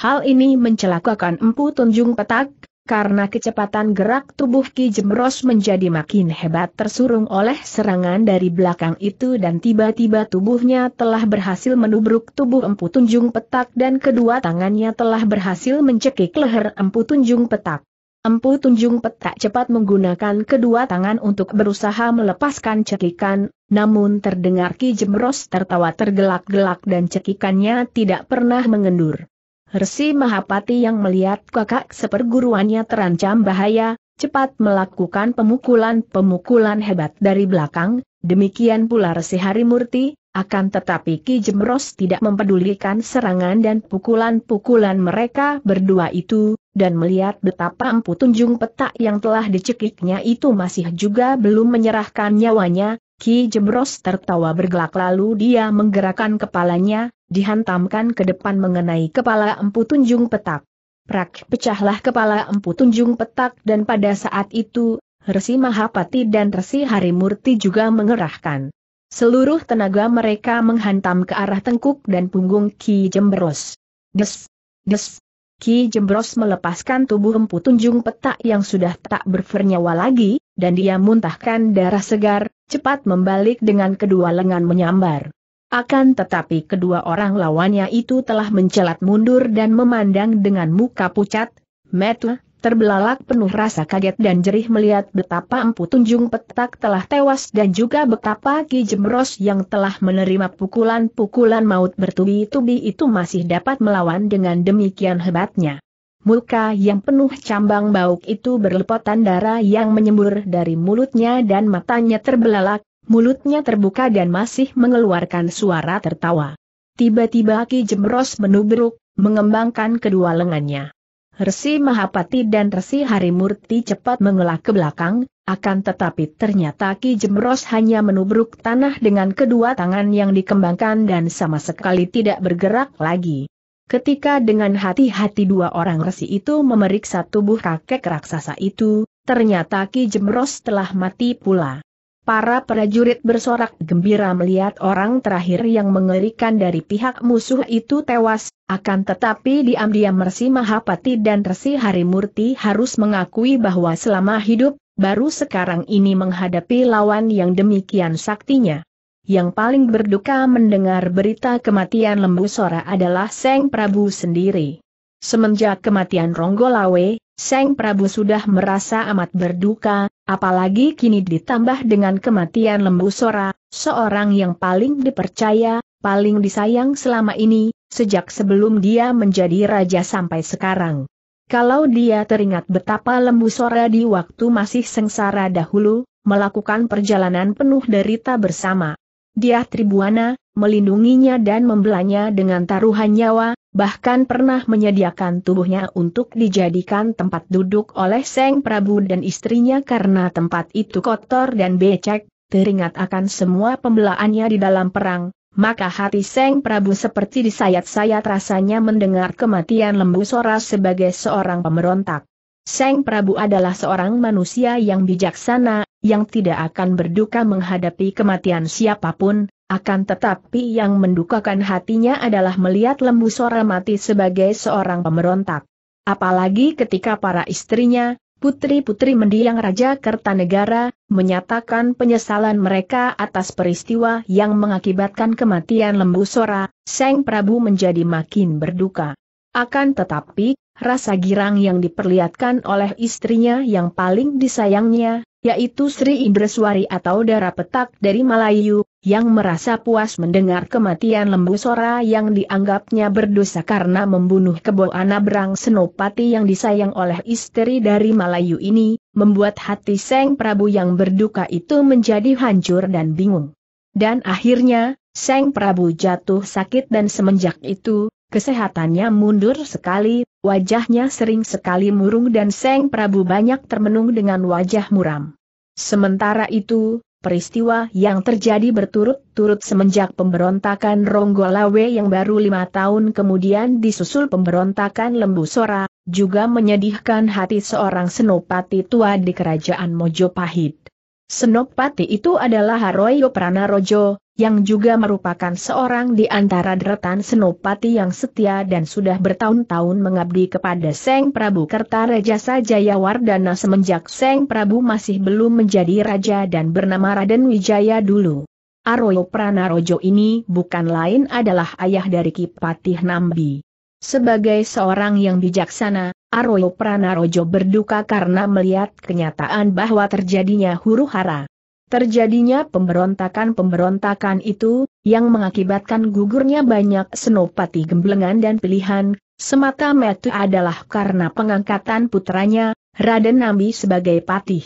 Hal ini mencelakakan Empu Tunjung Petak, karena kecepatan gerak tubuh Ki Jemros menjadi makin hebat tersurung oleh serangan dari belakang itu dan tiba-tiba tubuhnya telah berhasil menubruk tubuh Empu Tunjung Petak dan kedua tangannya telah berhasil mencekik leher Empu Tunjung Petak. Empu Tunjung Petak cepat menggunakan kedua tangan untuk berusaha melepaskan cekikan, namun terdengar Ki Jemros tertawa tergelak-gelak dan cekikannya tidak pernah mengendur. Resi Mahapati yang melihat kakak seperguruannya terancam bahaya, cepat melakukan pemukulan-pemukulan hebat dari belakang, demikian pula Resi Harimurti, akan tetapi Ki Jemros tidak mempedulikan serangan dan pukulan-pukulan mereka berdua itu, dan melihat betapa empu tunjung petak yang telah dicekiknya itu masih juga belum menyerahkan nyawanya, Ki Jebros tertawa bergelak lalu dia menggerakkan kepalanya, dihantamkan ke depan mengenai kepala empu tunjung petak. Prak pecahlah kepala empu tunjung petak dan pada saat itu, Resi Mahapati dan Resi Harimurti juga mengerahkan. Seluruh tenaga mereka menghantam ke arah tengkuk dan punggung Ki Jembros. Des, des, Ki Jembros melepaskan tubuh empu tunjung petak yang sudah tak bernyawa lagi, dan dia muntahkan darah segar, cepat membalik dengan kedua lengan menyambar. Akan tetapi kedua orang lawannya itu telah mencelat mundur dan memandang dengan muka pucat, metu, terbelalak penuh rasa kaget dan jerih melihat betapa empu tunjung petak telah tewas dan juga betapa Ki Jemros yang telah menerima pukulan-pukulan maut bertubi-tubi itu masih dapat melawan dengan demikian hebatnya. Muka yang penuh cambang bauk itu berlepotan darah yang menyembur dari mulutnya dan matanya terbelalak, mulutnya terbuka dan masih mengeluarkan suara tertawa. Tiba-tiba Ki Jemros menubruk, mengembangkan kedua lengannya. Resi Mahapati dan Resi Harimurti cepat mengelak ke belakang, akan tetapi ternyata Ki Jemros hanya menubruk tanah dengan kedua tangan yang dikembangkan dan sama sekali tidak bergerak lagi. Ketika dengan hati-hati dua orang resi itu memeriksa tubuh kakek raksasa itu, ternyata Ki Jemros telah mati pula. Para prajurit bersorak gembira melihat orang terakhir yang mengerikan dari pihak musuh itu tewas, akan tetapi diam-diam Mersi Mahapati dan Resi Harimurti harus mengakui bahwa selama hidup, baru sekarang ini menghadapi lawan yang demikian saktinya yang paling berduka mendengar berita kematian Lembu Sora adalah Seng Prabu sendiri. Semenjak kematian Ronggolawe, Seng Prabu sudah merasa amat berduka, apalagi kini ditambah dengan kematian Lembu Sora, seorang yang paling dipercaya, paling disayang selama ini, sejak sebelum dia menjadi raja sampai sekarang. Kalau dia teringat betapa Lembu Sora di waktu masih sengsara dahulu, melakukan perjalanan penuh derita bersama, dia tribuana, melindunginya dan membelanya dengan taruhan nyawa, bahkan pernah menyediakan tubuhnya untuk dijadikan tempat duduk oleh Seng Prabu dan istrinya karena tempat itu kotor dan becek, teringat akan semua pembelaannya di dalam perang, maka hati Seng Prabu seperti disayat-sayat rasanya mendengar kematian lembu Sora sebagai seorang pemberontak. Seng Prabu adalah seorang manusia yang bijaksana, yang tidak akan berduka menghadapi kematian siapapun, akan tetapi yang mendukakan hatinya adalah melihat lembu Sora mati sebagai seorang pemberontak. Apalagi ketika para istrinya, putri-putri mendiang Raja Kertanegara, menyatakan penyesalan mereka atas peristiwa yang mengakibatkan kematian lembu Sora, Seng Prabu menjadi makin berduka. Akan tetapi, rasa girang yang diperlihatkan oleh istrinya yang paling disayangnya, yaitu Sri Indreswari atau darah petak dari Malayu, yang merasa puas mendengar kematian Lembu Sora yang dianggapnya berdosa karena membunuh kebo Anabrang Senopati yang disayang oleh istri dari Malayu ini, membuat hati Seng Prabu yang berduka itu menjadi hancur dan bingung. Dan akhirnya, Seng Prabu jatuh sakit dan semenjak itu, kesehatannya mundur sekali, Wajahnya sering sekali murung dan Seng Prabu banyak termenung dengan wajah muram. Sementara itu, peristiwa yang terjadi berturut-turut semenjak pemberontakan Ronggolawe yang baru lima tahun kemudian disusul pemberontakan Lembu Sora, juga menyedihkan hati seorang senopati tua di kerajaan Mojopahit. Senopati itu adalah Haroyo Pranarojo, yang juga merupakan seorang di antara deretan Senopati yang setia dan sudah bertahun-tahun mengabdi kepada Seng Prabu Kertarejasa Jayawardana semenjak Seng Prabu masih belum menjadi raja dan bernama Raden Wijaya dulu. Aroyo Pranarojo ini bukan lain adalah ayah dari Kipatih Nambi. Sebagai seorang yang bijaksana, Aroyo Pranarojo berduka karena melihat kenyataan bahwa terjadinya huru hara. Terjadinya pemberontakan-pemberontakan itu, yang mengakibatkan gugurnya banyak senopati gemblengan dan pilihan, semata metu adalah karena pengangkatan putranya, Raden Nambi sebagai patih.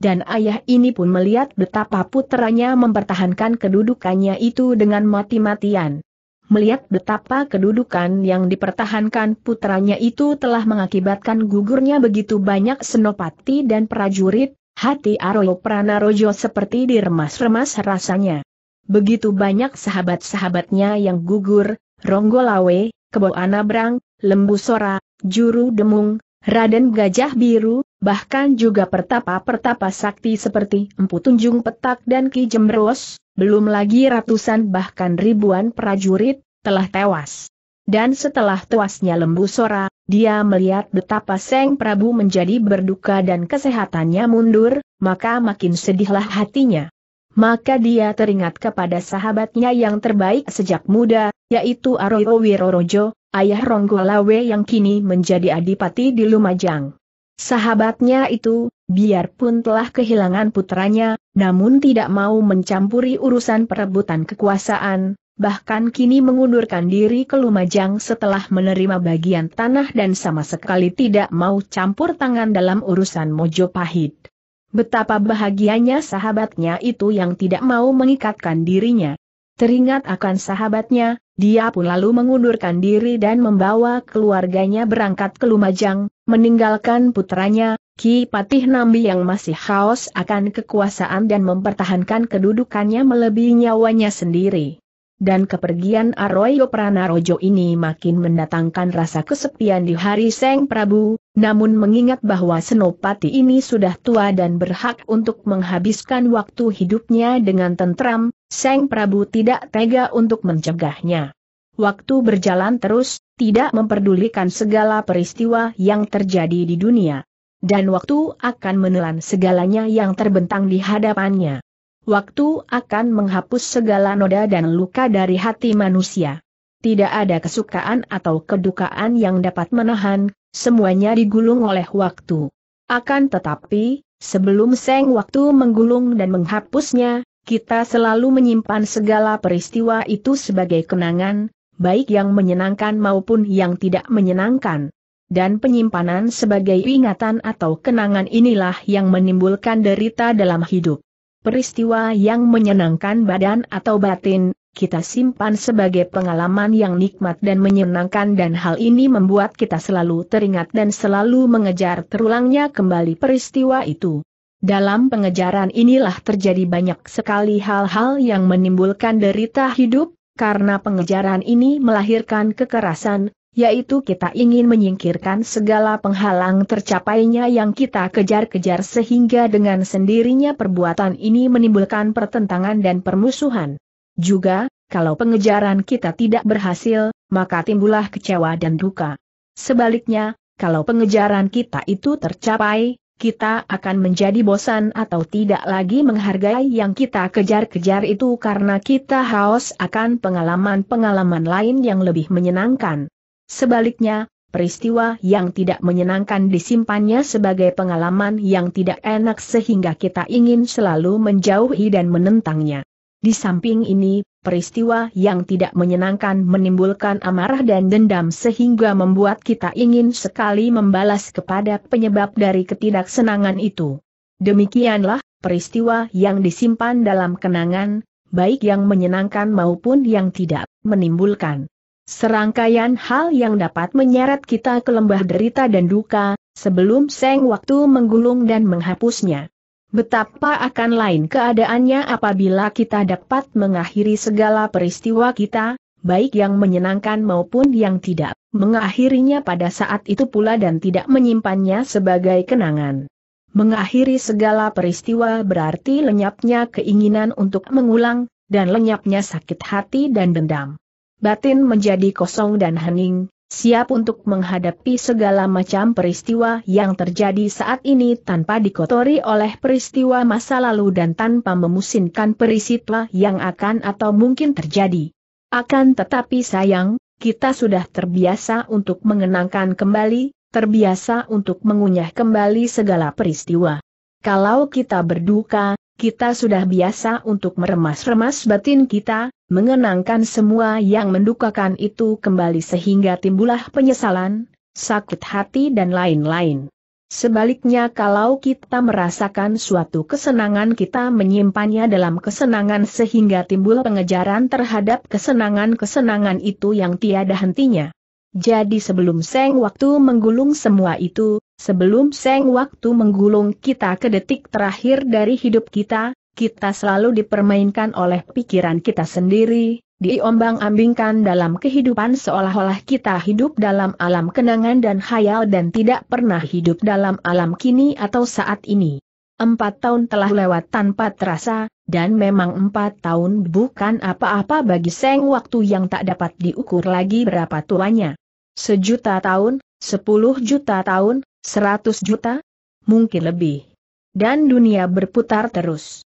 Dan ayah ini pun melihat betapa putranya mempertahankan kedudukannya itu dengan mati-matian. Melihat betapa kedudukan yang dipertahankan putranya itu telah mengakibatkan gugurnya begitu banyak senopati dan prajurit, Hati Aroyo Pranarojo seperti diremas-remas rasanya. Begitu banyak sahabat-sahabatnya yang gugur, Ronggolawe, Kebo Anabrang, Lembu Sora, Juru Demung, Raden Gajah Biru, bahkan juga pertapa-pertapa sakti seperti Empu Tunjung Petak dan Ki Jemros, belum lagi ratusan bahkan ribuan prajurit, telah tewas. Dan setelah tewasnya Lembu Sora, dia melihat betapa Seng Prabu menjadi berduka dan kesehatannya mundur, maka makin sedihlah hatinya. Maka dia teringat kepada sahabatnya yang terbaik sejak muda, yaitu Aroro Wirorojo, ayah Ronggolawe yang kini menjadi adipati di Lumajang. Sahabatnya itu, biarpun telah kehilangan putranya, namun tidak mau mencampuri urusan perebutan kekuasaan, bahkan kini mengundurkan diri ke Lumajang setelah menerima bagian tanah dan sama sekali tidak mau campur tangan dalam urusan Mojopahit. Betapa bahagianya sahabatnya itu yang tidak mau mengikatkan dirinya. Teringat akan sahabatnya, dia pun lalu mengundurkan diri dan membawa keluarganya berangkat ke Lumajang, meninggalkan putranya, Ki Patih Nambi yang masih haus akan kekuasaan dan mempertahankan kedudukannya melebihi nyawanya sendiri dan kepergian Arroyo Pranarojo ini makin mendatangkan rasa kesepian di hari Seng Prabu, namun mengingat bahwa Senopati ini sudah tua dan berhak untuk menghabiskan waktu hidupnya dengan tentram, Seng Prabu tidak tega untuk mencegahnya. Waktu berjalan terus, tidak memperdulikan segala peristiwa yang terjadi di dunia. Dan waktu akan menelan segalanya yang terbentang di hadapannya waktu akan menghapus segala noda dan luka dari hati manusia. Tidak ada kesukaan atau kedukaan yang dapat menahan, semuanya digulung oleh waktu. Akan tetapi, sebelum seng waktu menggulung dan menghapusnya, kita selalu menyimpan segala peristiwa itu sebagai kenangan, baik yang menyenangkan maupun yang tidak menyenangkan. Dan penyimpanan sebagai ingatan atau kenangan inilah yang menimbulkan derita dalam hidup peristiwa yang menyenangkan badan atau batin, kita simpan sebagai pengalaman yang nikmat dan menyenangkan dan hal ini membuat kita selalu teringat dan selalu mengejar terulangnya kembali peristiwa itu. Dalam pengejaran inilah terjadi banyak sekali hal-hal yang menimbulkan derita hidup, karena pengejaran ini melahirkan kekerasan, yaitu kita ingin menyingkirkan segala penghalang tercapainya yang kita kejar-kejar sehingga dengan sendirinya perbuatan ini menimbulkan pertentangan dan permusuhan. Juga, kalau pengejaran kita tidak berhasil, maka timbullah kecewa dan duka. Sebaliknya, kalau pengejaran kita itu tercapai, kita akan menjadi bosan atau tidak lagi menghargai yang kita kejar-kejar itu karena kita haus akan pengalaman-pengalaman lain yang lebih menyenangkan. Sebaliknya, peristiwa yang tidak menyenangkan disimpannya sebagai pengalaman yang tidak enak sehingga kita ingin selalu menjauhi dan menentangnya. Di samping ini, peristiwa yang tidak menyenangkan menimbulkan amarah dan dendam sehingga membuat kita ingin sekali membalas kepada penyebab dari ketidaksenangan itu. Demikianlah, peristiwa yang disimpan dalam kenangan, baik yang menyenangkan maupun yang tidak, menimbulkan Serangkaian hal yang dapat menyeret kita ke lembah derita dan duka, sebelum seng waktu menggulung dan menghapusnya. Betapa akan lain keadaannya apabila kita dapat mengakhiri segala peristiwa kita, baik yang menyenangkan maupun yang tidak, mengakhirinya pada saat itu pula dan tidak menyimpannya sebagai kenangan. Mengakhiri segala peristiwa berarti lenyapnya keinginan untuk mengulang, dan lenyapnya sakit hati dan dendam batin menjadi kosong dan hening, siap untuk menghadapi segala macam peristiwa yang terjadi saat ini tanpa dikotori oleh peristiwa masa lalu dan tanpa memusinkan peristiwa yang akan atau mungkin terjadi. Akan tetapi sayang, kita sudah terbiasa untuk mengenangkan kembali, terbiasa untuk mengunyah kembali segala peristiwa. Kalau kita berduka, kita sudah biasa untuk meremas-remas batin kita, mengenangkan semua yang mendukakan itu kembali sehingga timbullah penyesalan, sakit hati dan lain-lain. Sebaliknya kalau kita merasakan suatu kesenangan kita menyimpannya dalam kesenangan sehingga timbul pengejaran terhadap kesenangan-kesenangan itu yang tiada hentinya. Jadi sebelum seng waktu menggulung semua itu, sebelum seng waktu menggulung kita ke detik terakhir dari hidup kita, kita selalu dipermainkan oleh pikiran kita sendiri, diombang-ambingkan dalam kehidupan seolah-olah kita hidup dalam alam kenangan dan khayal dan tidak pernah hidup dalam alam kini atau saat ini. Empat tahun telah lewat tanpa terasa, dan memang empat tahun bukan apa-apa bagi Seng waktu yang tak dapat diukur lagi berapa tuanya. Sejuta tahun, sepuluh juta tahun, seratus juta? Mungkin lebih. Dan dunia berputar terus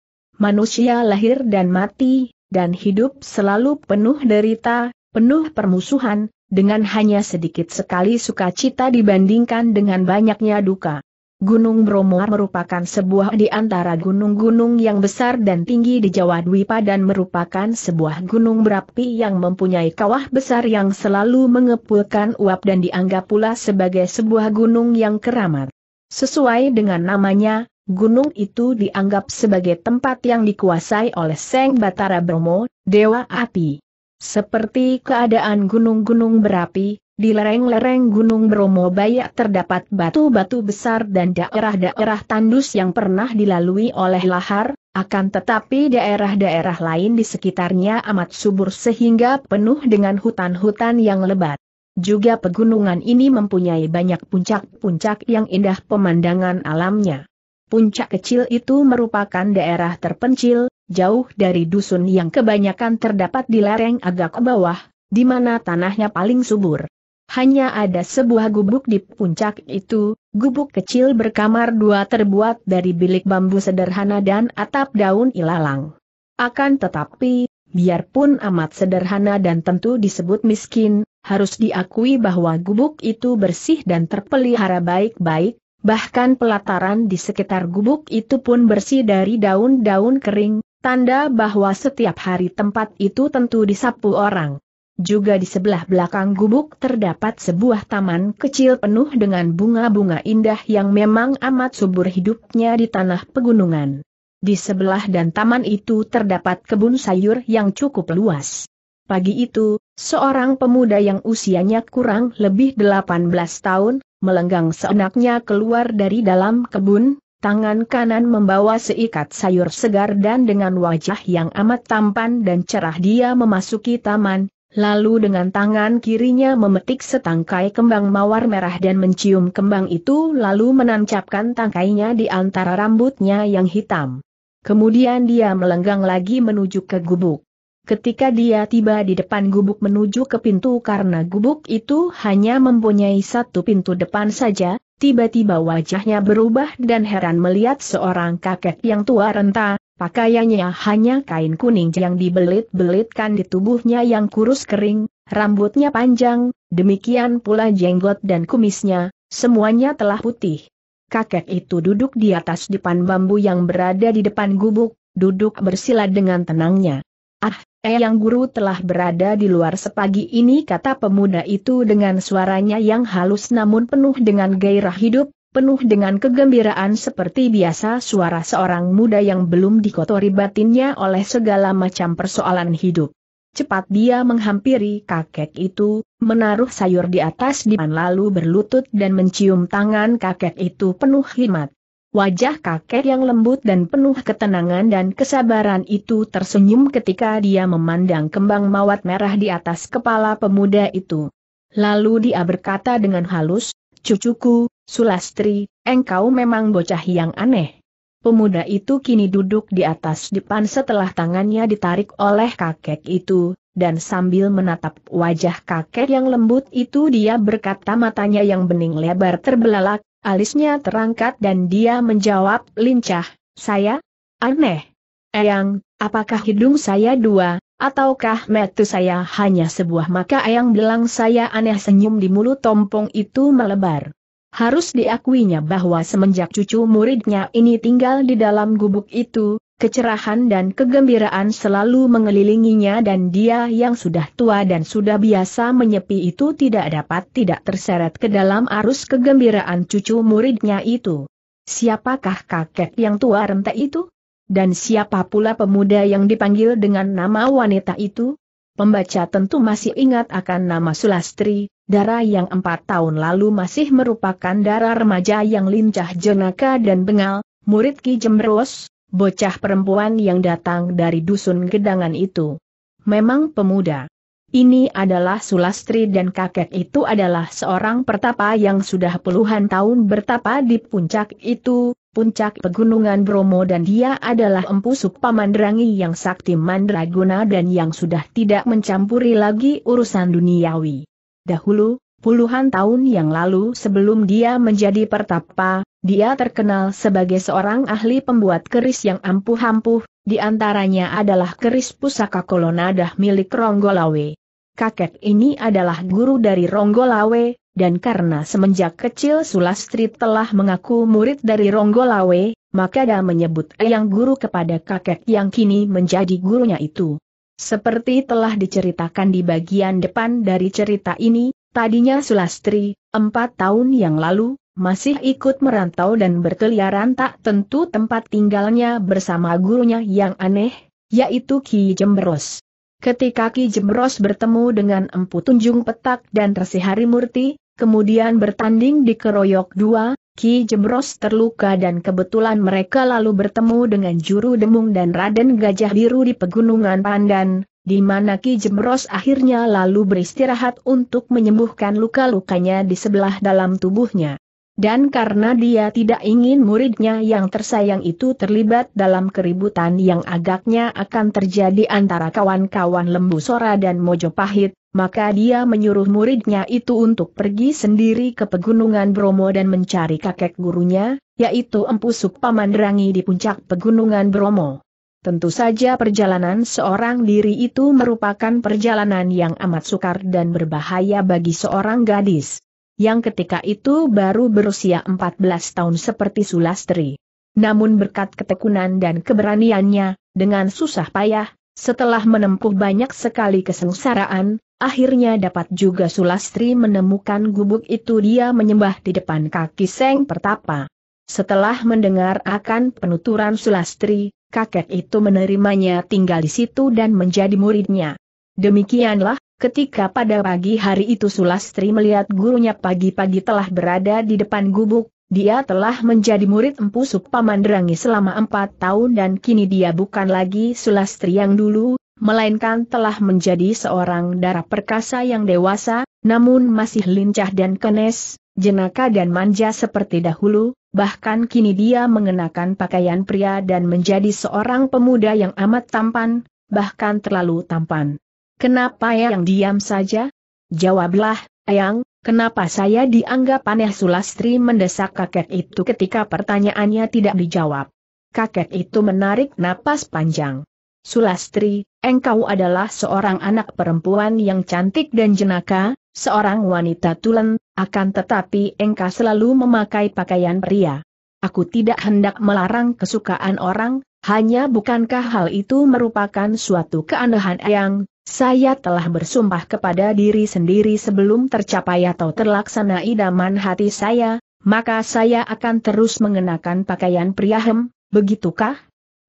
manusia lahir dan mati, dan hidup selalu penuh derita, penuh permusuhan, dengan hanya sedikit sekali sukacita dibandingkan dengan banyaknya duka. Gunung Bromo merupakan sebuah di antara gunung-gunung yang besar dan tinggi di Jawa Dwipa dan merupakan sebuah gunung berapi yang mempunyai kawah besar yang selalu mengepulkan uap dan dianggap pula sebagai sebuah gunung yang keramat. Sesuai dengan namanya, gunung itu dianggap sebagai tempat yang dikuasai oleh Seng Batara Bromo, Dewa Api. Seperti keadaan gunung-gunung berapi, di lereng-lereng Gunung Bromo banyak terdapat batu-batu besar dan daerah-daerah tandus yang pernah dilalui oleh lahar, akan tetapi daerah-daerah lain di sekitarnya amat subur sehingga penuh dengan hutan-hutan yang lebat. Juga pegunungan ini mempunyai banyak puncak-puncak yang indah pemandangan alamnya puncak kecil itu merupakan daerah terpencil, jauh dari dusun yang kebanyakan terdapat di lereng agak bawah, di mana tanahnya paling subur. Hanya ada sebuah gubuk di puncak itu, gubuk kecil berkamar dua terbuat dari bilik bambu sederhana dan atap daun ilalang. Akan tetapi, biarpun amat sederhana dan tentu disebut miskin, harus diakui bahwa gubuk itu bersih dan terpelihara baik-baik, bahkan pelataran di sekitar gubuk itu pun bersih dari daun-daun kering, tanda bahwa setiap hari tempat itu tentu disapu orang. Juga di sebelah belakang gubuk terdapat sebuah taman kecil penuh dengan bunga-bunga indah yang memang amat subur hidupnya di tanah pegunungan. Di sebelah dan taman itu terdapat kebun sayur yang cukup luas. Pagi itu, seorang pemuda yang usianya kurang lebih 18 tahun, melenggang seenaknya keluar dari dalam kebun, tangan kanan membawa seikat sayur segar dan dengan wajah yang amat tampan dan cerah dia memasuki taman, lalu dengan tangan kirinya memetik setangkai kembang mawar merah dan mencium kembang itu lalu menancapkan tangkainya di antara rambutnya yang hitam. Kemudian dia melenggang lagi menuju ke gubuk. Ketika dia tiba di depan gubuk menuju ke pintu karena gubuk itu hanya mempunyai satu pintu depan saja, tiba-tiba wajahnya berubah dan heran melihat seorang kakek yang tua renta, pakaiannya hanya kain kuning yang dibelit-belitkan di tubuhnya yang kurus kering, rambutnya panjang, demikian pula jenggot dan kumisnya, semuanya telah putih. Kakek itu duduk di atas depan bambu yang berada di depan gubuk, duduk bersila dengan tenangnya. Ah, Eyang Guru telah berada di luar sepagi ini kata pemuda itu dengan suaranya yang halus namun penuh dengan gairah hidup, penuh dengan kegembiraan seperti biasa suara seorang muda yang belum dikotori batinnya oleh segala macam persoalan hidup. Cepat dia menghampiri kakek itu, menaruh sayur di atas dipan lalu berlutut dan mencium tangan kakek itu penuh hikmat. Wajah kakek yang lembut dan penuh ketenangan dan kesabaran itu tersenyum ketika dia memandang kembang mawar merah di atas kepala pemuda itu. Lalu dia berkata dengan halus, Cucuku, Sulastri, engkau memang bocah yang aneh. Pemuda itu kini duduk di atas depan setelah tangannya ditarik oleh kakek itu, dan sambil menatap wajah kakek yang lembut itu dia berkata matanya yang bening lebar terbelalak, Alisnya terangkat dan dia menjawab lincah, saya? Aneh. Eyang, apakah hidung saya dua, ataukah metu saya hanya sebuah maka Eyang bilang saya aneh senyum di mulut tompong itu melebar. Harus diakuinya bahwa semenjak cucu muridnya ini tinggal di dalam gubuk itu, Kecerahan dan kegembiraan selalu mengelilinginya dan dia yang sudah tua dan sudah biasa menyepi itu tidak dapat tidak terseret ke dalam arus kegembiraan cucu muridnya itu. Siapakah kakek yang tua renta itu? Dan siapa pula pemuda yang dipanggil dengan nama wanita itu? Pembaca tentu masih ingat akan nama Sulastri, darah yang empat tahun lalu masih merupakan darah remaja yang lincah jenaka dan bengal, murid Ki Jemberos bocah perempuan yang datang dari dusun gedangan itu. Memang pemuda. Ini adalah Sulastri dan kakek itu adalah seorang pertapa yang sudah puluhan tahun bertapa di puncak itu, puncak pegunungan Bromo dan dia adalah empu Pemandrangi yang sakti mandraguna dan yang sudah tidak mencampuri lagi urusan duniawi. Dahulu, puluhan tahun yang lalu sebelum dia menjadi pertapa, dia terkenal sebagai seorang ahli pembuat keris yang ampuh-ampuh, di antaranya adalah keris pusaka kolonadah milik Ronggolawe. Kakek ini adalah guru dari Ronggolawe, dan karena semenjak kecil Sulastri telah mengaku murid dari Ronggolawe, maka dia menyebut Eyang Guru kepada kakek yang kini menjadi gurunya itu. Seperti telah diceritakan di bagian depan dari cerita ini, Tadinya Sulastri, empat tahun yang lalu, masih ikut merantau dan berkeliaran tak tentu tempat tinggalnya bersama gurunya yang aneh, yaitu Ki Jembros. Ketika Ki Jembros bertemu dengan Empu Tunjung Petak dan Hari Murti, kemudian bertanding di Keroyok dua, Ki Jembros terluka dan kebetulan mereka lalu bertemu dengan Juru Demung dan Raden Gajah Biru di Pegunungan Pandan, di mana Ki Jemros akhirnya lalu beristirahat untuk menyembuhkan luka-lukanya di sebelah dalam tubuhnya. Dan karena dia tidak ingin muridnya yang tersayang itu terlibat dalam keributan yang agaknya akan terjadi antara kawan-kawan Lembu Sora dan Mojo Pahit, maka dia menyuruh muridnya itu untuk pergi sendiri ke pegunungan Bromo dan mencari kakek gurunya, yaitu Empu Sukpamandrangi di puncak pegunungan Bromo. Tentu saja perjalanan seorang diri itu merupakan perjalanan yang amat sukar dan berbahaya bagi seorang gadis. Yang ketika itu baru berusia 14 tahun seperti Sulastri. Namun berkat ketekunan dan keberaniannya, dengan susah payah, setelah menempuh banyak sekali kesengsaraan, akhirnya dapat juga Sulastri menemukan gubuk itu dia menyembah di depan kaki Seng Pertapa. Setelah mendengar akan penuturan Sulastri, kakek itu menerimanya tinggal di situ dan menjadi muridnya. Demikianlah, ketika pada pagi hari itu Sulastri melihat gurunya pagi-pagi telah berada di depan gubuk, dia telah menjadi murid Empu Supamandrangi selama empat tahun dan kini dia bukan lagi Sulastri yang dulu, melainkan telah menjadi seorang darah perkasa yang dewasa, namun masih lincah dan kenes, jenaka dan manja seperti dahulu, bahkan kini dia mengenakan pakaian pria dan menjadi seorang pemuda yang amat tampan, bahkan terlalu tampan. Kenapa yang diam saja? Jawablah, ayang. kenapa saya dianggap aneh Sulastri mendesak kakek itu ketika pertanyaannya tidak dijawab. Kakek itu menarik napas panjang. Sulastri, engkau adalah seorang anak perempuan yang cantik dan jenaka, seorang wanita tulen, akan tetapi engkau selalu memakai pakaian pria. Aku tidak hendak melarang kesukaan orang, hanya bukankah hal itu merupakan suatu keanehan yang saya telah bersumpah kepada diri sendiri sebelum tercapai atau terlaksana idaman hati saya, maka saya akan terus mengenakan pakaian pria hem, begitukah?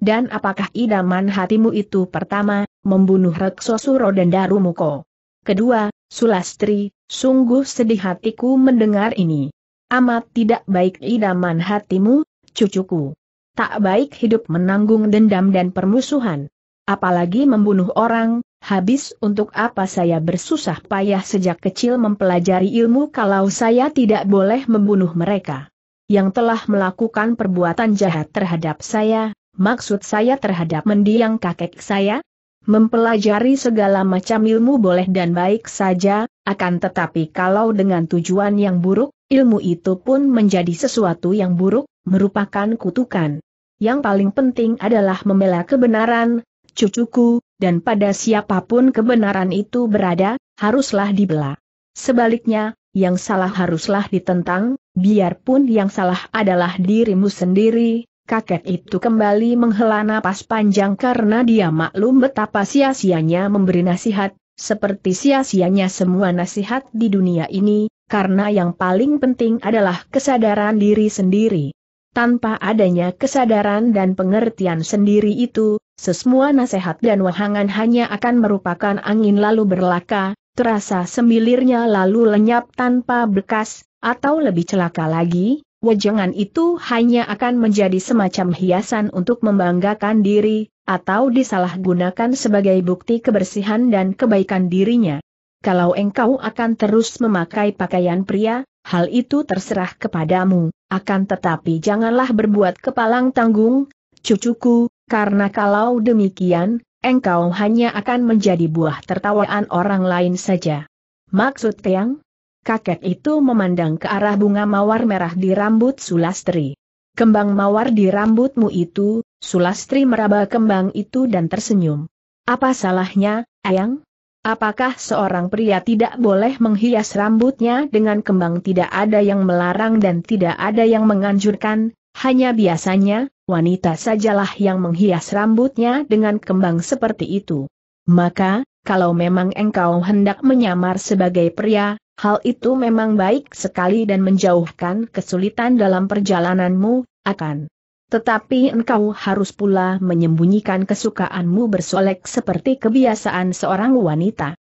Dan apakah idaman hatimu itu pertama, membunuh Reksosuro dan Darumuko? Kedua, Sulastri, sungguh sedih hatiku mendengar ini. Amat tidak baik idaman hatimu, cucuku. Tak baik hidup menanggung dendam dan permusuhan. Apalagi membunuh orang, habis untuk apa saya bersusah payah sejak kecil mempelajari ilmu kalau saya tidak boleh membunuh mereka. Yang telah melakukan perbuatan jahat terhadap saya, maksud saya terhadap mendiang kakek saya, mempelajari segala macam ilmu boleh dan baik saja, akan tetapi kalau dengan tujuan yang buruk, ilmu itu pun menjadi sesuatu yang buruk, merupakan kutukan. Yang paling penting adalah membela kebenaran, cucuku, dan pada siapapun kebenaran itu berada, haruslah dibela. Sebaliknya, yang salah haruslah ditentang, biarpun yang salah adalah dirimu sendiri, kakek itu kembali menghela napas panjang karena dia maklum betapa sia-sianya memberi nasihat, seperti sia-sianya semua nasihat di dunia ini, karena yang paling penting adalah kesadaran diri sendiri. Tanpa adanya kesadaran dan pengertian sendiri itu, sesemua nasihat dan wahangan hanya akan merupakan angin lalu berlaka, terasa semilirnya lalu lenyap tanpa bekas, atau lebih celaka lagi, wejangan itu hanya akan menjadi semacam hiasan untuk membanggakan diri, atau disalahgunakan sebagai bukti kebersihan dan kebaikan dirinya. Kalau engkau akan terus memakai pakaian pria, hal itu terserah kepadamu, akan tetapi janganlah berbuat kepalang tanggung, cucuku, karena kalau demikian, engkau hanya akan menjadi buah tertawaan orang lain saja. Maksud Tiang, kakek itu memandang ke arah bunga mawar merah di rambut Sulastri. Kembang mawar di rambutmu itu, Sulastri meraba kembang itu dan tersenyum. Apa salahnya, Ayang? Apakah seorang pria tidak boleh menghias rambutnya dengan kembang tidak ada yang melarang dan tidak ada yang menganjurkan, hanya biasanya, wanita sajalah yang menghias rambutnya dengan kembang seperti itu. Maka, kalau memang engkau hendak menyamar sebagai pria, hal itu memang baik sekali dan menjauhkan kesulitan dalam perjalananmu, akan. Tetapi engkau harus pula menyembunyikan kesukaanmu bersolek seperti kebiasaan seorang wanita.